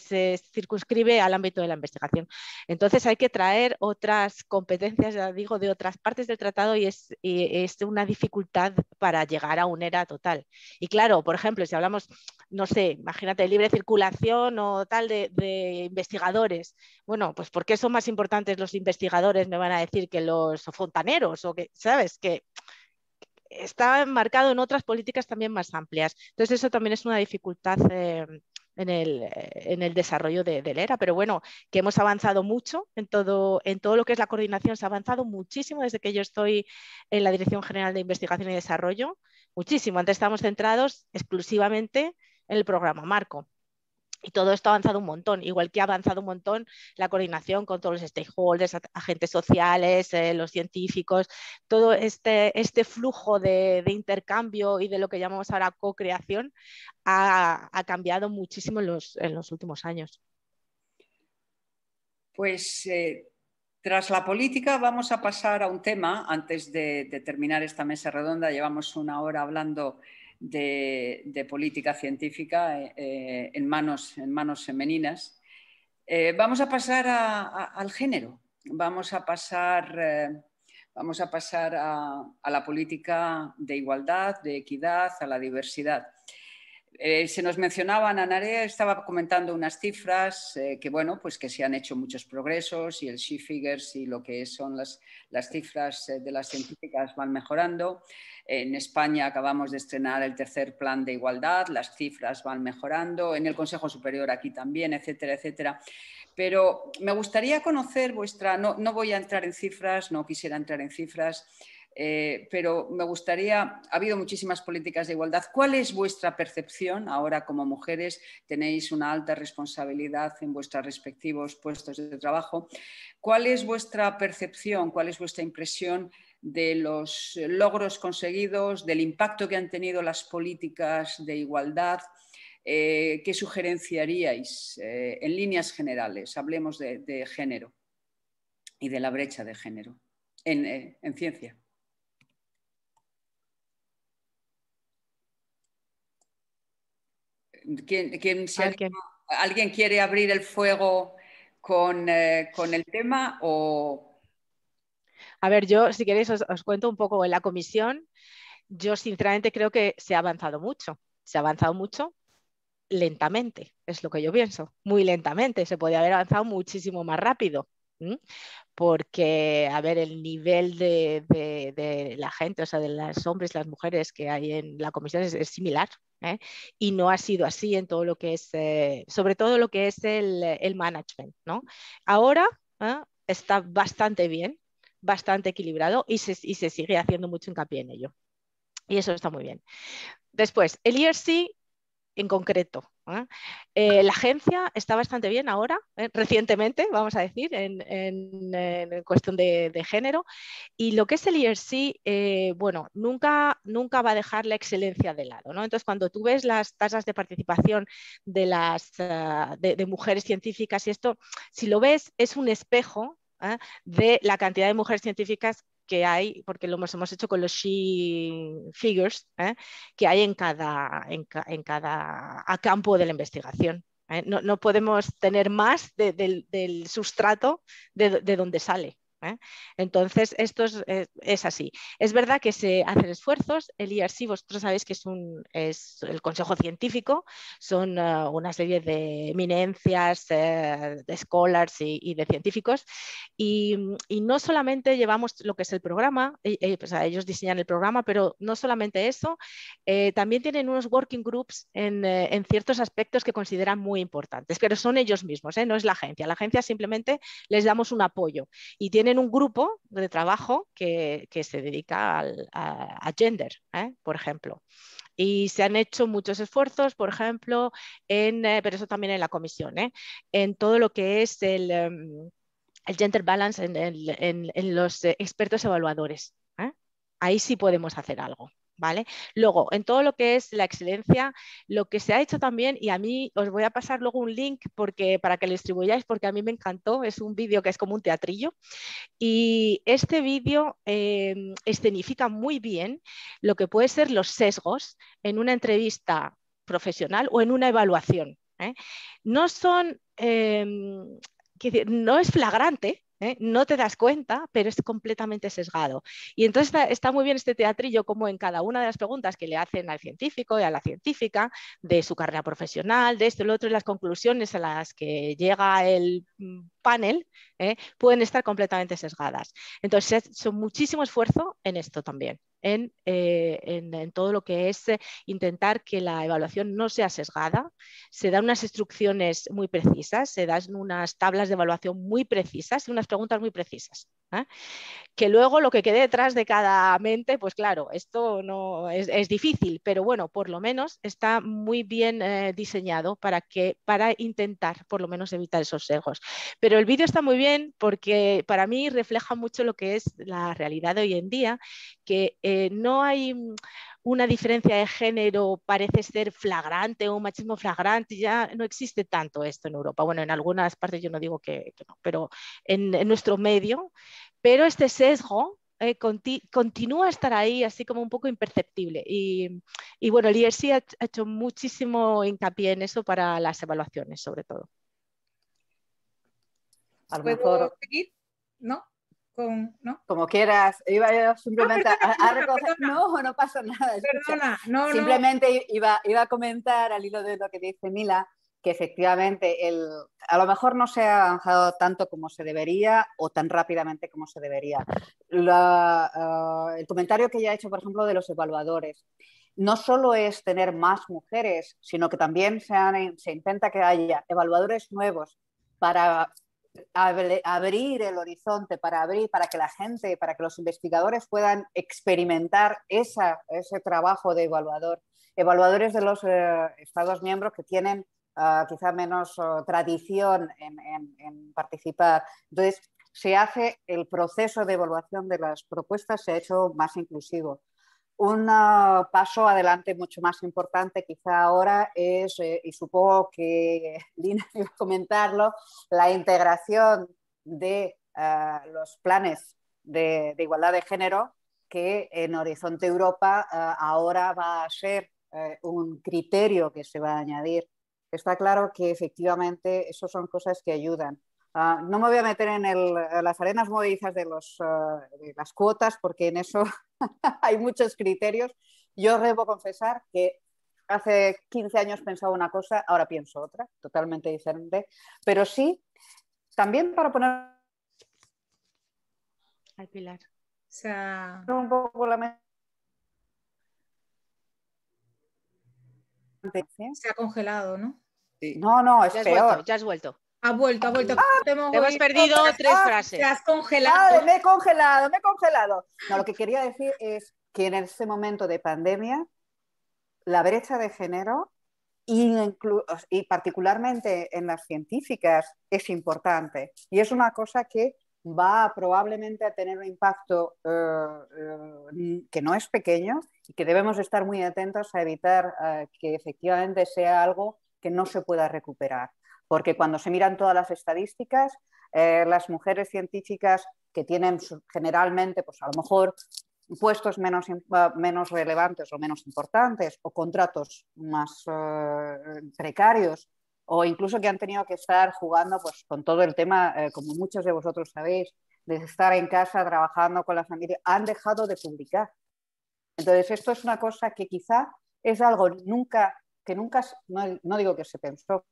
circunscribe al ámbito de la investigación. Entonces hay que traer otras competencias, ya digo, de otras partes del tratado y es, una dificultad para llegar a un era total. Y claro, por ejemplo, si hablamos, no sé, imagínate, libre circulación o tal de, de investigadores. Bueno, pues porque qué son más importantes los investigadores? Me van a decir que los fontaneros o que, ¿sabes? Que está enmarcado en otras políticas también más amplias. Entonces eso también es una dificultad eh, en, el, eh, en, el, desarrollo de, del ERA, pero bueno, que hemos avanzado mucho en todo, en todo lo que es la coordinación, se ha avanzado muchísimo desde que yo estoy en la Dirección General de Investigación y Desarrollo, muchísimo. Antes estábamos centrados exclusivamente en el programa Marco. Y todo esto ha avanzado un montón, igual que ha avanzado un montón la coordinación con todos los stakeholders, agentes sociales, eh, los científicos, todo este, este flujo de, intercambio y de lo que llamamos ahora co-creación ha, cambiado muchísimo en los, en los últimos años. Pues eh, tras la política vamos a pasar a un tema, antes de, de terminar esta mesa redonda, llevamos una hora hablando de, política científica eh, en, manos, en manos femeninas. Eh, vamos a pasar al género, vamos a pasar, eh, vamos a, pasar a, la política de igualdad, de equidad, a la diversidad. se nos mencionaba, Narea estaba comentando unas cifras que, bueno, pues que se han hecho muchos progresos y el She Figures y lo que son las, las cifras de las científicas van mejorando. En España acabamos de estrenar el tercer plan de igualdad, las cifras van mejorando, en el Consejo Superior aquí también, etcétera, etcétera. Pero me gustaría conocer vuestra, no, no voy a entrar en cifras, no quisiera entrar en cifras, eh, pero me gustaría, ha habido muchísimas políticas de igualdad. ¿Cuál es vuestra percepción ahora como mujeres? Tenéis una alta responsabilidad en vuestros respectivos puestos de trabajo. ¿Cuál es vuestra percepción? ¿Cuál es vuestra impresión? de los logros conseguidos, del impacto que han tenido las políticas de igualdad. Eh, ¿Qué sugerenciaríais eh, en líneas generales? Hablemos de, género y de la brecha de género en, eh, ciencia. ¿Alguien? quiere abrir el fuego con, con el tema o a ver, yo si queréis os, cuento un poco en la comisión. Yo sinceramente creo que se ha avanzado mucho. Se ha avanzado mucho lentamente, es lo que yo pienso. Muy lentamente. Se podría haber avanzado muchísimo más rápido porque, a ver, el nivel de, la gente, o sea, de los hombres, las mujeres que hay en la comisión es, similar. ¿eh? Y no ha sido así en todo lo que es, eh, sobre todo lo que es el, management. Ahora ¿eh? está bastante bien, bastante equilibrado y se, se sigue haciendo mucho hincapié en ello. Y eso está muy bien. Después, el ERC en concreto. ¿ah? Eh, la agencia está bastante bien ahora, eh, recientemente, vamos a decir, en, cuestión de, género. Y lo que es el ERC, eh, bueno, nunca, nunca va a dejar la excelencia de lado. ¿no? Entonces, cuando tú ves las tasas de participación de, las, ah, de mujeres científicas y esto, si lo ves, es un espejo ¿ah? de la cantidad de mujeres científicas que hay, porque lo hemos, hemos hecho con los she figures, ¿eh? que hay en cada, en, cada campo de la investigación. ¿eh? No, podemos tener más del, sustrato de, de donde sale. ¿eh? Entonces, esto eh, es, así. Es verdad que se hacen esfuerzos. El IRC, e vosotros sabéis que es, el consejo científico, son eh, una serie de eminencias, de scholars y, de científicos. Y, no solamente llevamos lo que es el programa, pues, ellos diseñan el programa, pero no solamente eso, también tienen unos working groups en, en, ciertos aspectos que consideran muy importantes, pero son ellos mismos, no es la agencia. La agencia simplemente les damos un apoyo y tienen un grupo de trabajo que, se dedica al, a, gender, ¿eh? por ejemplo. Y se han hecho muchos esfuerzos, por ejemplo, en, eh, pero eso también en la comisión, ¿eh? en todo lo que es el, em, gender balance en los expertos evaluadores. Ahí sí podemos hacer algo. Luego, en todo lo que es la excelencia, lo que se ha hecho también, y a mí os voy a pasar luego un link porque, para que lo distribuyáis, porque a mí me encantó, es un vídeo que es como un teatrillo, y este vídeo em, escenifica muy bien lo que puede ser los sesgos en una entrevista profesional o en una evaluación. ¿eh? No son... Em, no es flagrante, ¿eh? no te das cuenta, pero es completamente sesgado. Y entonces está, muy bien este teatrillo, como en cada una de las preguntas que le hacen al científico y a la científica, de su carrera profesional, de esto y lo otro, y las conclusiones a las que llega el mm, panel, ¿eh? pueden estar completamente sesgadas. Entonces, son muchísimo esfuerzo en esto también. Eh, en, todo lo que es eh, intentar que la evaluación no sea sesgada. Se dan unas instrucciones muy precisas, se dan unas tablas de evaluación muy precisas y unas preguntas muy precisas. ¿eh? Que luego lo que quede detrás de cada mente, pues claro, esto no es, difícil, pero bueno, por lo menos está muy bien diseñado para, que, para intentar por lo menos evitar esos sesgos. Pero el vídeo está muy bien porque para mí refleja mucho lo que es la realidad de hoy en día, que eh, no hay mm, una diferencia de género parece ser flagrante o un machismo flagrante, ya no existe tanto esto en Europa. Bueno, en algunas partes yo no digo que, no, pero en, nuestro medio, pero este sesgo eh, continúa a estar ahí así como un poco imperceptible. Y, bueno, el IRC ha, hecho muchísimo hincapié en eso para las evaluaciones, sobre todo. ¿Puedo seguir? ¿No? Como quieras, iba yo ah, simplemente a, recoger. No, no pasa nada. Perdona, no, simplemente Iba, iba a comentar al hilo de lo que dice Mila, que efectivamente el, a lo mejor no se ha avanzado tanto como se debería o tan rápidamente como se debería. Ah, el comentario que ya ha hecho, por ejemplo, de los evaluadores. No solo es tener más mujeres, sino que también se, se intenta que haya evaluadores nuevos para abrir el horizonte, para abrir, para que la gente, para que los investigadores puedan experimentar ese trabajo de evaluador. Evaluadores de los eh, Estados miembros que tienen ah, quizá menos oh, tradición en, en, participar. Entonces, se hace el proceso de evaluación de las propuestas, se ha hecho más inclusivo. Un ah, paso adelante mucho más importante quizá ahora es, eh, y supongo que <laughs> Lina iba a comentarlo, la integración de ah, los planes de, igualdad de género que en Horizonte Europa ah, ahora va a ser eh, un criterio que se va a añadir. Está claro que efectivamente eso son cosas que ayudan. Ah, no me voy a meter en, las arenas movedizas eh, de, las cuotas porque en eso <laughs> hay muchos criterios. Yo debo confesar que hace 15 años pensaba una cosa, ahora pienso otra, totalmente diferente. Pero sí, también para poner... Al pilar. Se ha congelado, ¿no? No, no, es peor. ya has vuelto. Ha vuelto, ha vuelto. Ah, te has perdido ah, tres frases. Te has congelado. me he congelado, me he congelado. No, lo que quería decir es que en este momento de pandemia, la brecha de género y, y particularmente en las científicas es importante. Y es una cosa que va probablemente a tener un impacto eh, eh, que no es pequeño y que debemos estar muy atentos a evitar eh, que efectivamente sea algo que no se pueda recuperar porque cuando se miran todas las estadísticas, eh, las mujeres científicas que tienen generalmente, pues a lo mejor puestos menos, ah, menos relevantes o menos importantes o contratos más eh, precarios o incluso que han tenido que estar jugando pues, con todo el tema, eh, como muchos de vosotros sabéis, de estar en casa trabajando con la familia, han dejado de publicar. Entonces, esto es una cosa que quizá es algo nunca, que nunca, no digo que se pensó,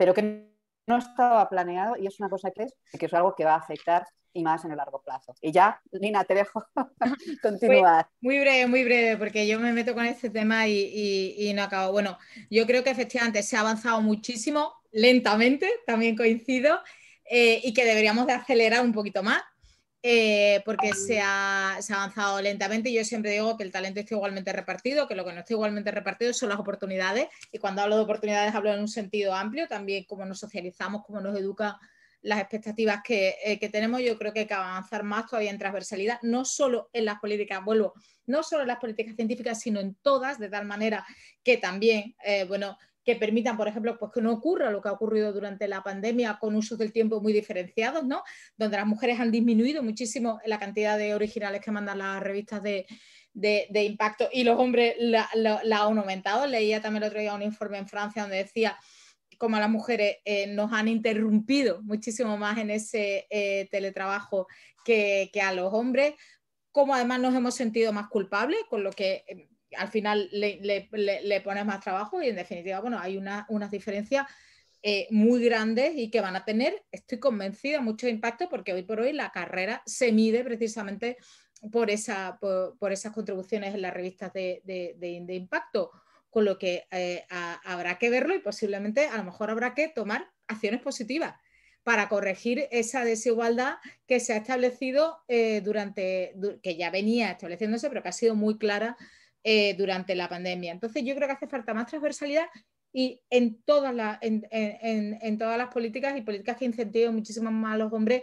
pero que no estaba planeado y es una cosa que es, que es algo que va a afectar y más en el largo plazo. Y ya, Nina, te dejo <laughs> continuar. Muy, breve, muy breve, porque yo me meto con este tema y, no acabo. Bueno, yo creo que efectivamente se ha avanzado muchísimo, lentamente, también coincido, eh, y que deberíamos de acelerar un poquito más. Eh, porque se ha, avanzado lentamente. Yo siempre digo que el talento está igualmente repartido, que lo que no está igualmente repartido son las oportunidades. Y cuando hablo de oportunidades hablo en un sentido amplio, también como nos socializamos, como nos educa las expectativas eh, que, tenemos, yo creo que hay que avanzar más todavía en transversalidad, no solo en las políticas, vuelvo, no solo en las políticas científicas, sino en todas, de tal manera que también, eh, bueno, que permitan, por ejemplo, pues que no ocurra lo que ha ocurrido durante la pandemia con usos del tiempo muy diferenciados, ¿no? Donde las mujeres han disminuido muchísimo la cantidad de originales que mandan las revistas de, de, impacto y los hombres la, han aumentado. Leía también el otro día un informe en Francia donde decía cómo las mujeres eh, nos han interrumpido muchísimo más en ese eh, teletrabajo que, a los hombres, cómo además nos hemos sentido más culpables, con lo que eh, al final le, pones más trabajo y en definitiva, bueno, hay unas diferencias eh, muy grandes y que van a tener, estoy convencida, mucho impacto porque hoy por hoy la carrera se mide precisamente por, esa, por, esas contribuciones en las revistas de, impacto, con lo que eh, habrá que verlo y posiblemente a lo mejor habrá que tomar acciones positivas para corregir esa desigualdad que se ha establecido eh, durante, que ya venía estableciéndose, pero que ha sido muy clara eh, durante la pandemia. Entonces yo creo que hace falta más transversalidad y en todas, las, en, todas las políticas y políticas que incentiven muchísimo más a los hombres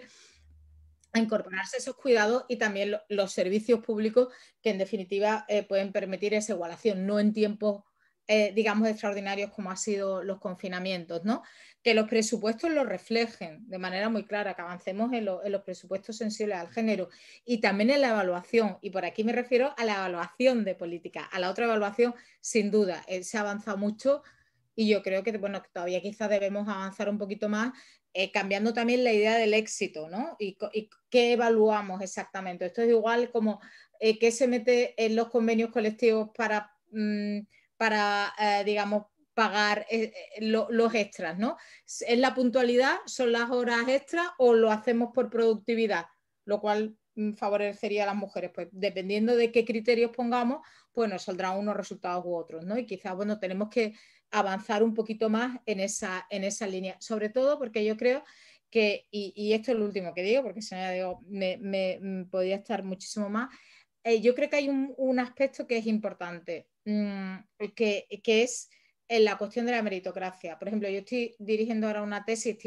a incorporarse esos cuidados y también los servicios públicos que en definitiva eh, pueden permitir esa igualación, no en tiempos, eh, digamos, extraordinarios como han sido los confinamientos, ¿no? que los presupuestos lo reflejen de manera muy clara, que avancemos en, los presupuestos sensibles al género y también en la evaluación. Y por aquí me refiero a la evaluación de política, a la otra evaluación, sin duda, eh, se ha avanzado mucho y yo creo que bueno, todavía quizás debemos avanzar un poquito más, eh, cambiando también la idea del éxito, ¿no? Y, qué evaluamos exactamente. Esto es igual como eh, qué se mete en los convenios colectivos para, mm, para digamos, pagar eh, eh, los extras, ¿no? ¿Es la puntualidad? ¿Son las horas extras o lo hacemos por productividad? Lo cual mm, favorecería a las mujeres. Pues dependiendo de qué criterios pongamos, pues nos saldrán unos resultados u otros, ¿no? Y quizás, bueno, tenemos que avanzar un poquito más en esa, en esa línea, sobre todo porque yo creo que, y, esto es lo último que digo, porque si no, digo, me, me, mm, podría estar muchísimo más, eh, yo creo que hay un, aspecto que es importante, mm, que, que es en la cuestión de la meritocracia. Por ejemplo, yo estoy dirigiendo ahora una tesis,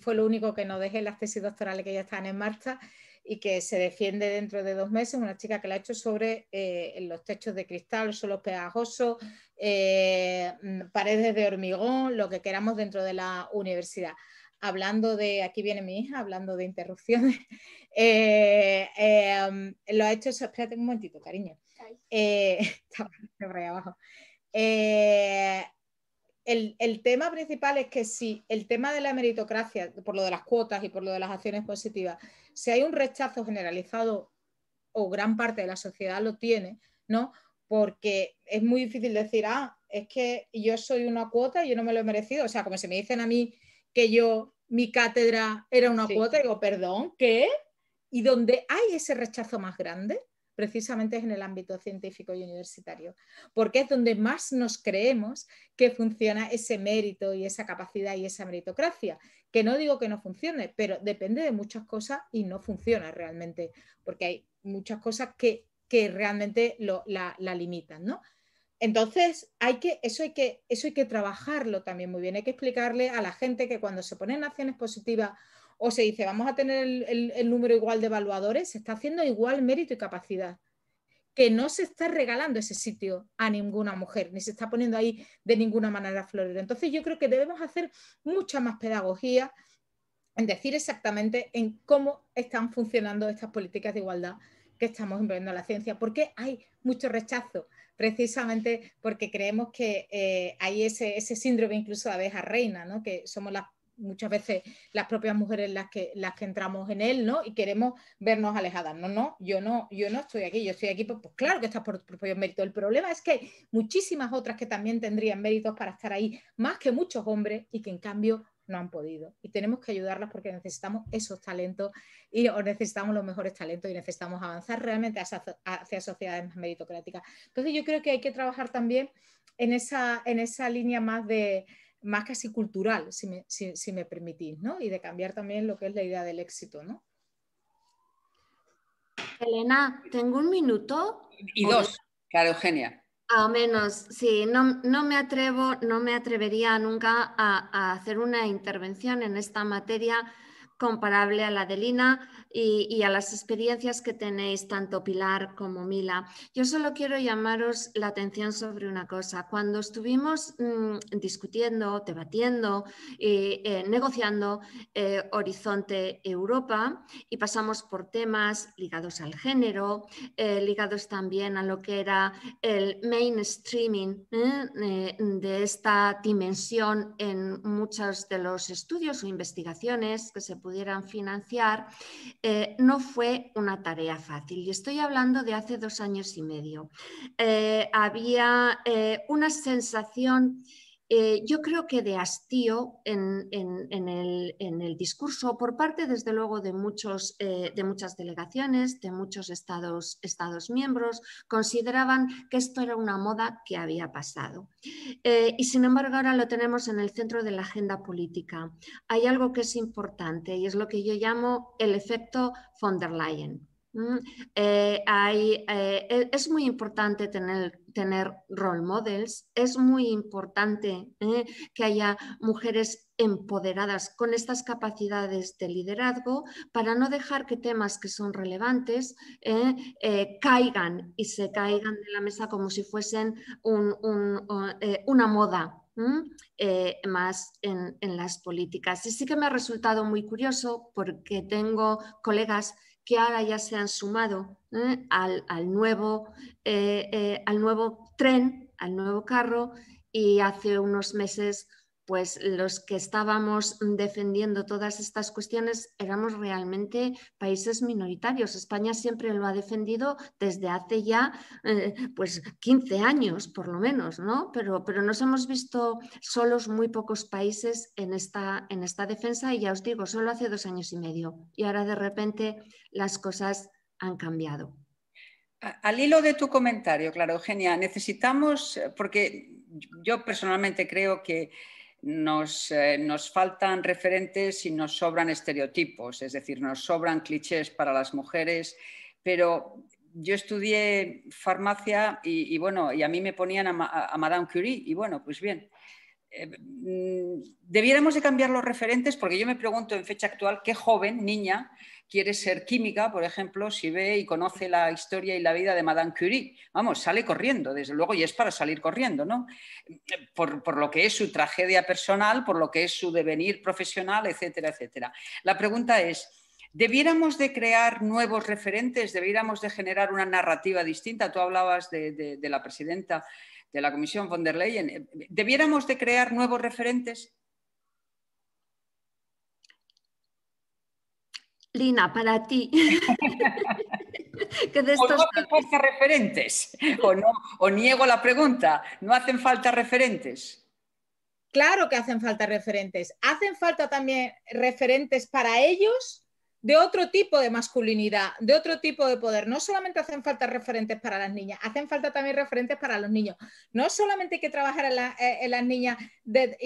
fue lo único que no dejé las tesis doctorales que ya están en marcha y que se defiende dentro de dos meses, una chica que la ha hecho sobre eh, los techos de cristal, los suelos pegajosos, eh, paredes de hormigón, lo que queramos dentro de la universidad. Hablando de, aquí viene mi hija, hablando de interrupciones, <laughs> eh, lo ha hecho, espérate un momentito, cariño. <laughs> está, por abajo. Eh, el, tema principal es que si el tema de la meritocracia, por lo de las cuotas y por lo de las acciones positivas, si hay un rechazo generalizado o gran parte de la sociedad lo tiene, ¿no? Porque es muy difícil decir, ah, es que yo soy una cuota y yo no me lo he merecido. O sea, como se me dicen a mí que yo, mi cátedra era una cuota, digo, perdón, ¿qué? Y dónde hay ese rechazo más grande precisamente es en el ámbito científico y universitario, porque es donde más nos creemos que funciona ese mérito y esa capacidad y esa meritocracia, que no digo que no funcione, pero depende de muchas cosas y no funciona realmente, porque hay muchas cosas que, realmente la, limitan, ¿no? Entonces, hay que, eso, hay que, eso hay que trabajarlo también muy bien. Hay que explicarle a la gente que cuando se ponen acciones positivas o se dice vamos a tener el, número igual de evaluadores, se está haciendo igual mérito y capacidad que no se está regalando ese sitio a ninguna mujer, ni se está poniendo ahí de ninguna manera florida, Entonces yo creo que debemos hacer mucha más pedagogía en decir exactamente en cómo están funcionando estas políticas de igualdad que estamos implementando en la ciencia, porque hay mucho rechazo, precisamente porque creemos que eh, hay ese, síndrome incluso de abeja reina, que somos las muchas veces las propias mujeres las que, las que entramos en él, ¿no? Y queremos vernos alejadas. No, no, yo no, yo no estoy aquí, yo estoy aquí, pues, pues, claro que estás por tu propio mérito. El problema es que hay muchísimas otras que también tendrían méritos para estar ahí, más que muchos hombres, y que en cambio no han podido. Y tenemos que ayudarlas porque necesitamos esos talentos y necesitamos los mejores talentos y necesitamos avanzar realmente hacia, sociedades más meritocráticas. Entonces yo creo que hay que trabajar también en esa, en esa línea más de, más casi cultural, si me, permitís, ¿no? Y de cambiar también lo que es la idea del éxito, ¿no? Elena, ¿tengo un minuto? Y dos, claro, Eugenia. A menos, sí, no, no, me atrevo, no me atrevería nunca a hacer una intervención en esta materia comparable a la de Lina y, a las experiencias que tenéis tanto Pilar como Mila. Yo solo quiero llamaros la atención sobre una cosa. Cuando estuvimos mm, discutiendo, debatiendo, y eh, eh, negociando eh, Horizonte Europa y pasamos por temas ligados al género, ligados también a lo que era el mainstreaming de esta dimensión en muchos de los estudios o investigaciones que se pudieron financiar, eh, no fue una tarea fácil. Y estoy hablando de hace dos años y medio. Eh, había eh, una sensación eh, yo creo que de hastío en, el, discurso por parte, desde luego, de, eh, muchas delegaciones, de muchos estados, miembros, consideraban que esto era una moda que había pasado. Eh, y sin embargo, ahora lo tenemos en el centro de la agenda política. Hay algo que es importante y es lo que yo llamo el efecto von der Leyen. Eh, eh, e, es muy importante tener, tener role models, es muy importante eh, que haya mujeres empoderadas con estas capacidades de liderazgo para no dejar que temas que son relevantes caigan y se caigan de la mesa como si fuesen una moda. más en, las políticas. Y sí que me ha resultado muy curioso porque tengo colegas que ahora ya se han sumado ¿eh? al, nuevo, eh, eh, al nuevo tren, al nuevo carro, y hace unos meses pues los que estábamos defendiendo todas estas cuestiones éramos realmente países minoritarios. España siempre lo ha defendido desde hace ya eh, pues 15 años, por lo menos, ¿no? Pero, nos hemos visto solos muy pocos países en esta, en esta defensa y ya os digo, solo hace dos años y medio. Y ahora de repente las cosas han cambiado. Al hilo de tu comentario, claro, Eugenia, necesitamos, eh, porque yo personalmente creo que eh, nos, faltan referentes y nos sobran estereotipos, es decir, nos sobran clichés para las mujeres, pero yo estudié farmacia y, bueno, y a mí me ponían a Madame Curie y bueno, pues bien, eh, mm, debiéramos de cambiar los referentes porque yo me pregunto en fecha actual qué joven, niña, quiere ser química, por ejemplo, si ve y conoce la historia y la vida de Madame Curie. Vamos, sale corriendo, desde luego, y es para salir corriendo, ¿no? Por, lo que es su tragedia personal, por lo que es su devenir profesional, etcétera, etcétera. La pregunta es... ¿Debiéramos de crear nuevos referentes? ¿Debiéramos de generar una narrativa distinta? Tú hablabas de la presidenta de la Comisión von der Leyen, ¿debiéramos de crear nuevos referentes? Lina, para ti. <laughs> no hacen falta referentes, o, no, o niego la pregunta, no hacen falta referentes. Claro que hacen falta referentes. Hacen falta también referentes para ellos de otro tipo de masculinidad, de otro tipo de poder. No solamente hacen falta referentes para las niñas, hacen falta también referentes para los niños. No solamente hay que trabajar en, eh, las niñas de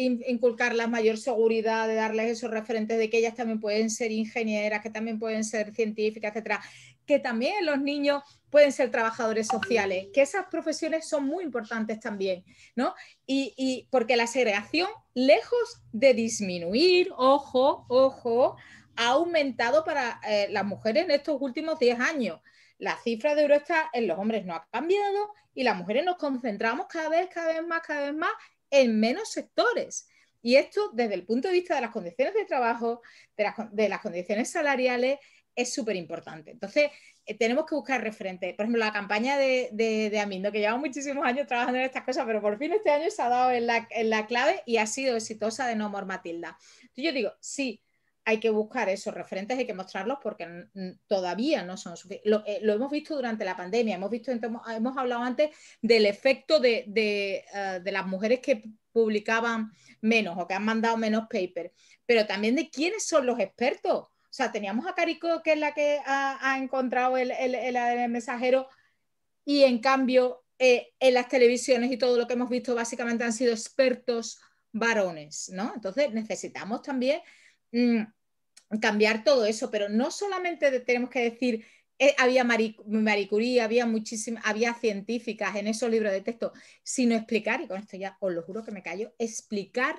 la mayor seguridad, de darles esos referentes de que ellas también pueden ser ingenieras, que también pueden ser científicas, etcétera, que también los niños pueden ser trabajadores sociales, que esas profesiones son muy importantes también, ¿no? y porque la segregación, lejos de disminuir, ojo, ojo, ha aumentado para eh, las mujeres en estos últimos 10 años. La cifra de Eurostat en los hombres no ha cambiado y las mujeres nos concentramos cada vez, cada vez más, cada vez más en menos sectores. Y esto, desde el punto de vista de las condiciones de trabajo, de las, condiciones salariales, es súper importante. Entonces, eh, tenemos que buscar referentes. Por ejemplo, la campaña de, de, Amindo, que lleva muchísimos años trabajando en estas cosas, pero por fin este año se ha dado en la, en la clave y ha sido exitosa de No Amor Matilda. Entonces, yo digo, sí, hay que buscar esos referentes, hay que mostrarlos porque todavía no son suficientes. Eh, lo, hemos visto durante la pandemia, hemos, visto, hemos hablado antes del efecto eh, de, las mujeres que publicaban menos o que han mandado menos papers, pero también de quiénes son los expertos. O sea, teníamos a Carico, que es la que ha, encontrado el, el, mensajero, y en cambio eh, en las televisiones y todo lo que hemos visto básicamente han sido expertos varones, ¿no? Entonces necesitamos también mm, cambiar todo eso, pero no solamente tenemos que decir, eh, había Marie, Curie, había muchísimas, había científicas en esos libros de texto, sino explicar, y con esto ya os lo juro que me callo, explicar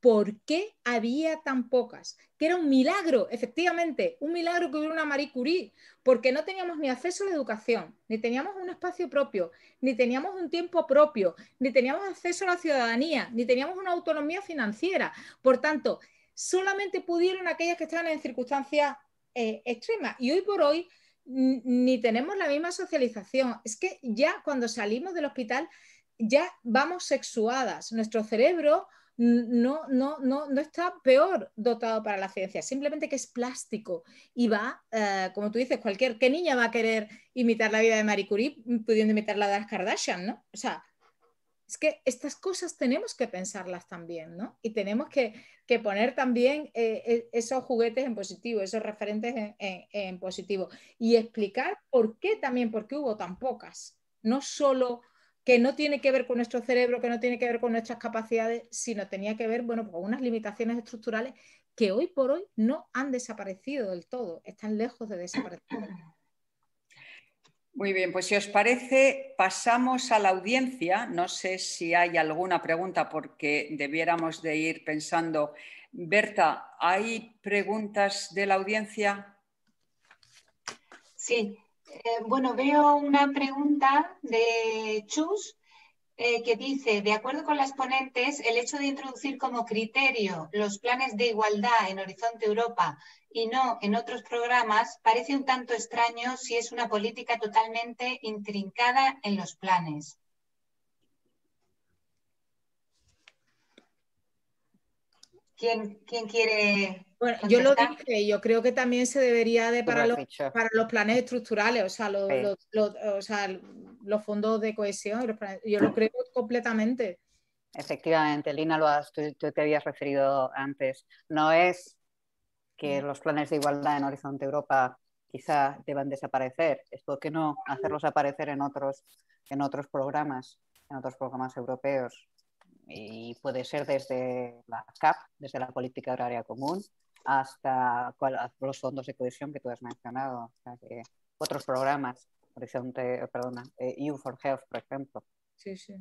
por qué había tan pocas, que era un milagro, efectivamente, un milagro que hubiera una Marie Curie, porque no teníamos ni acceso a la educación, ni teníamos un espacio propio, ni teníamos un tiempo propio, ni teníamos acceso a la ciudadanía, ni teníamos una autonomía financiera. Por tanto, solamente pudieron aquellas que estaban en circunstancias eh, extremas. Y hoy por hoy ni tenemos la misma socialización. Es que ya cuando salimos del hospital ya vamos sexuadas. Nuestro cerebro no, no, no, está peor dotado para la ciencia, simplemente que es plástico y va, eh, como tú dices, cualquier, que niña va a querer imitar la vida de Marie Curie pudiendo imitar la de las Kardashian? ¿no? O sea, es que estas cosas tenemos que pensarlas también, ¿no? Y tenemos que, poner también eh, e, esos juguetes en positivo, esos referentes en, positivo. Y explicar por qué también, por qué hubo tan pocas. No solo que no tiene que ver con nuestro cerebro, que no tiene que ver con nuestras capacidades, sino tenía que ver, bueno, con unas limitaciones estructurales que hoy por hoy no han desaparecido del todo, están lejos de desaparecer. Muy bien, pues si os parece, pasamos a la audiencia. No sé si hay alguna pregunta porque debiéramos de ir pensando. Berta, ¿hay preguntas de la audiencia? Sí. Eh, bueno, veo una pregunta de Chus eh, que dice, de acuerdo con las ponentes, el hecho de introducir como criterio los planes de igualdad en Horizonte Europa y no en otros programas parece un tanto extraño si es una política totalmente intrincada en los planes. ¿Quién, quién quiere bueno, yo lo dije, yo creo que también se debería de para, los, para los planes estructurales, o sea, los, o los fondos de cohesión, yo lo creo completamente. Efectivamente, Lina, lo tú, te habías referido antes. No es que mm. los planes de igualdad en Horizonte Europa quizá deban desaparecer. Es por qué no hacerlos aparecer en otros, en otros programas, en otros programas europeos. Y puede ser desde la CAP, desde la política agraria común, hasta los fondos de cohesión que tú has mencionado, otros programas, Horizonte, perdona, EU eh, for Health, por ejemplo. Sí, sí.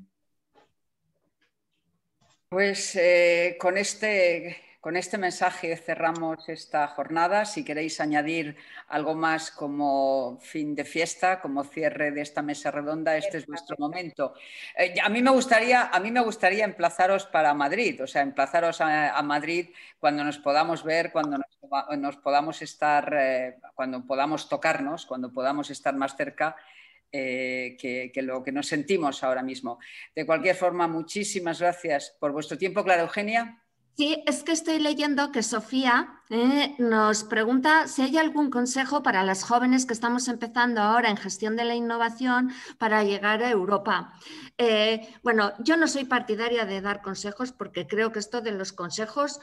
Pues eh, este, con, este, mensaje cerramos esta jornada. Si queréis añadir algo más como fin de fiesta, como cierre de esta mesa redonda, este es vuestro momento. Eh, a, mí me gustaría, a mí me gustaría emplazaros para Madrid, o sea, emplazaros a, Madrid cuando nos podamos ver, cuando nos, podamos estar, eh, cuando podamos tocarnos, cuando podamos estar más cerca. Eh, que, lo que nos sentimos ahora mismo. De cualquier forma, muchísimas gracias por vuestro tiempo, Clara Eugenia. Sí, es que estoy leyendo que Sofía eh, nos pregunta si hay algún consejo para las jóvenes que estamos empezando ahora en gestión de la innovación para llegar a Europa. Eh, bueno, yo no soy partidaria de dar consejos porque creo que esto de los consejos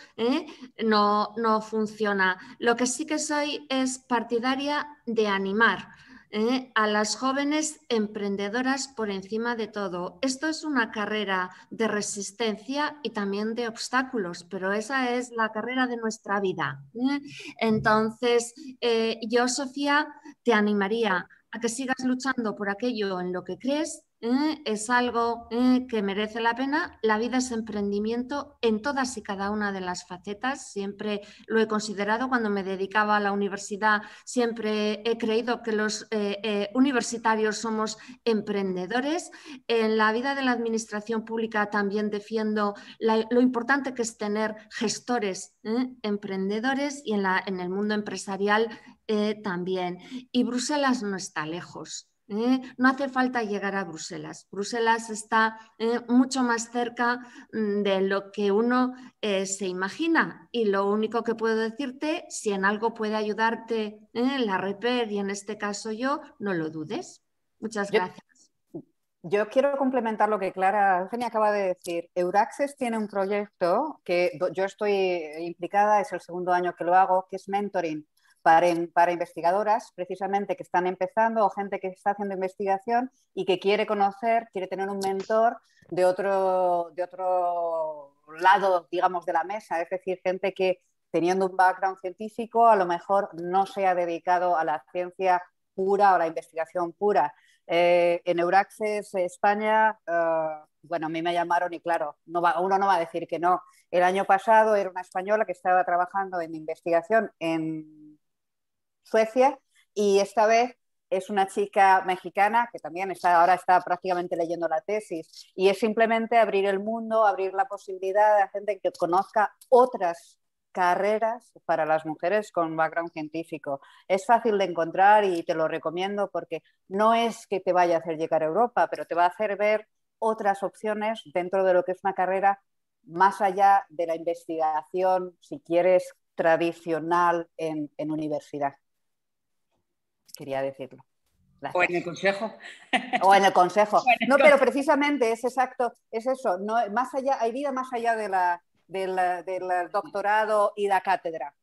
no, no funciona. Lo que sí que soy es partidaria de animar ¿eh? a las jóvenes emprendedoras por encima de todo. Esto es una carrera de resistencia y también de obstáculos, pero esa es la carrera de nuestra vida. ¿eh? Entonces, eh, yo, Sofía, te animaría a que sigas luchando por aquello en lo que crees eh, es algo eh, que merece la pena. La vida es emprendimiento en todas y cada una de las facetas. Siempre lo he considerado cuando me dedicaba a la universidad. Siempre he creído que los eh, universitarios somos emprendedores. En la vida de la administración pública también defiendo lo importante que es tener gestores emprendedores y en, el mundo empresarial también. Y Bruselas no está lejos. ¿eh? no hace falta llegar a Bruselas. Bruselas está eh, mucho más cerca mm, de lo que uno eh, se imagina y lo único que puedo decirte, si en algo puede ayudarte la REPER e y en este caso yo, no lo dudes. Muchas gracias. Yo quiero complementar lo que Clara Eugenia acaba de decir. Euraxes tiene un proyecto que yo estoy implicada, es el segundo año que lo hago, que es mentoring para, investigadoras precisamente que están empezando o gente que está haciendo investigación y que quiere conocer, quiere tener un mentor de otro, de otro lado, digamos, de la mesa, es decir, gente que teniendo un background científico a lo mejor no se ha dedicado a la ciencia pura o la investigación pura. Eh, en Euraccess eh, España, eh, bueno, a mí me llamaron y claro, uno no va a decir que no. El año pasado era una española que estaba trabajando en investigación en Suecia, y esta vez es una chica mexicana que también está, ahora está prácticamente leyendo la tesis, y es simplemente abrir el mundo, abrir la posibilidad de gente que conozca otras carreras para las mujeres con background científico. Es fácil de encontrar y te lo recomiendo porque no es que te vaya a hacer llegar a Europa, pero te va a hacer ver otras opciones dentro de lo que es una carrera más allá de la investigación, si quieres, tradicional en universidad quería decirlo. O en el consejo. O en el consejo. <laughs> No, pero precisamente es exacto, es eso. No, más allá, hay vida más allá de la, del doctorado y la cátedra.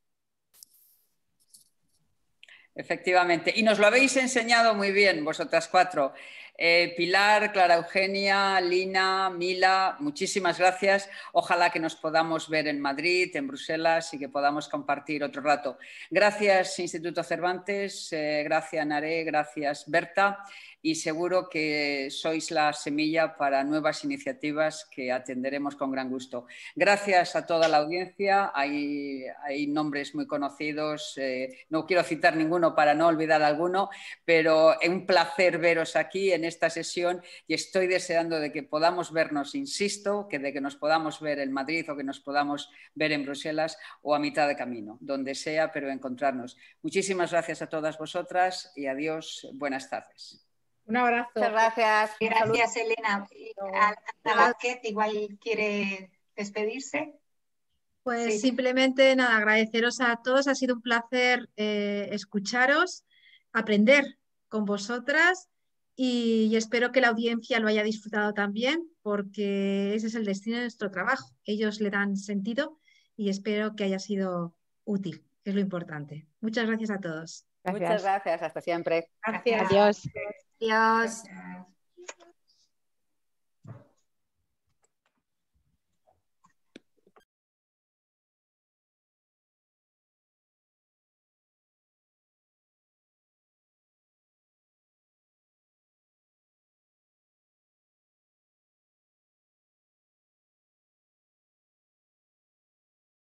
Efectivamente. Y nos lo habéis enseñado muy bien, vosotras cuatro. Eh, Pilar, Clara Eugenia, Lina, Mila, muchísimas gracias. Ojalá que nos podamos ver en Madrid, en Bruselas y que podamos compartir otro rato. Gracias, Instituto Cervantes, eh, gracias, Naré, gracias, Berta y seguro que sois la semilla para nuevas iniciativas que atenderemos con gran gusto. Gracias a toda la audiencia. Hay, nombres muy conocidos, eh, no quiero citar ninguno para no olvidar alguno, pero es un placer veros aquí en esta sesión y estoy deseando de que podamos vernos, insisto, que de que nos podamos ver en Madrid o que nos podamos ver en Bruselas o a mitad de camino, donde sea, pero encontrarnos. Muchísimas gracias a todas vosotras y adiós, buenas tardes. Un abrazo. Muchas gracias. Gracias, Elena. a Vázquez igual quiere despedirse. Pues simplemente nada, agradeceros a todos. Ha sido un placer eh, escucharos, aprender con vosotras y, espero que la audiencia lo haya disfrutado también, porque ese es el destino de nuestro trabajo. Ellos le dan sentido y espero que haya sido útil, es lo importante. Muchas gracias a todos. Muchas gracias, hasta siempre. Gracias. Adiós. Yes.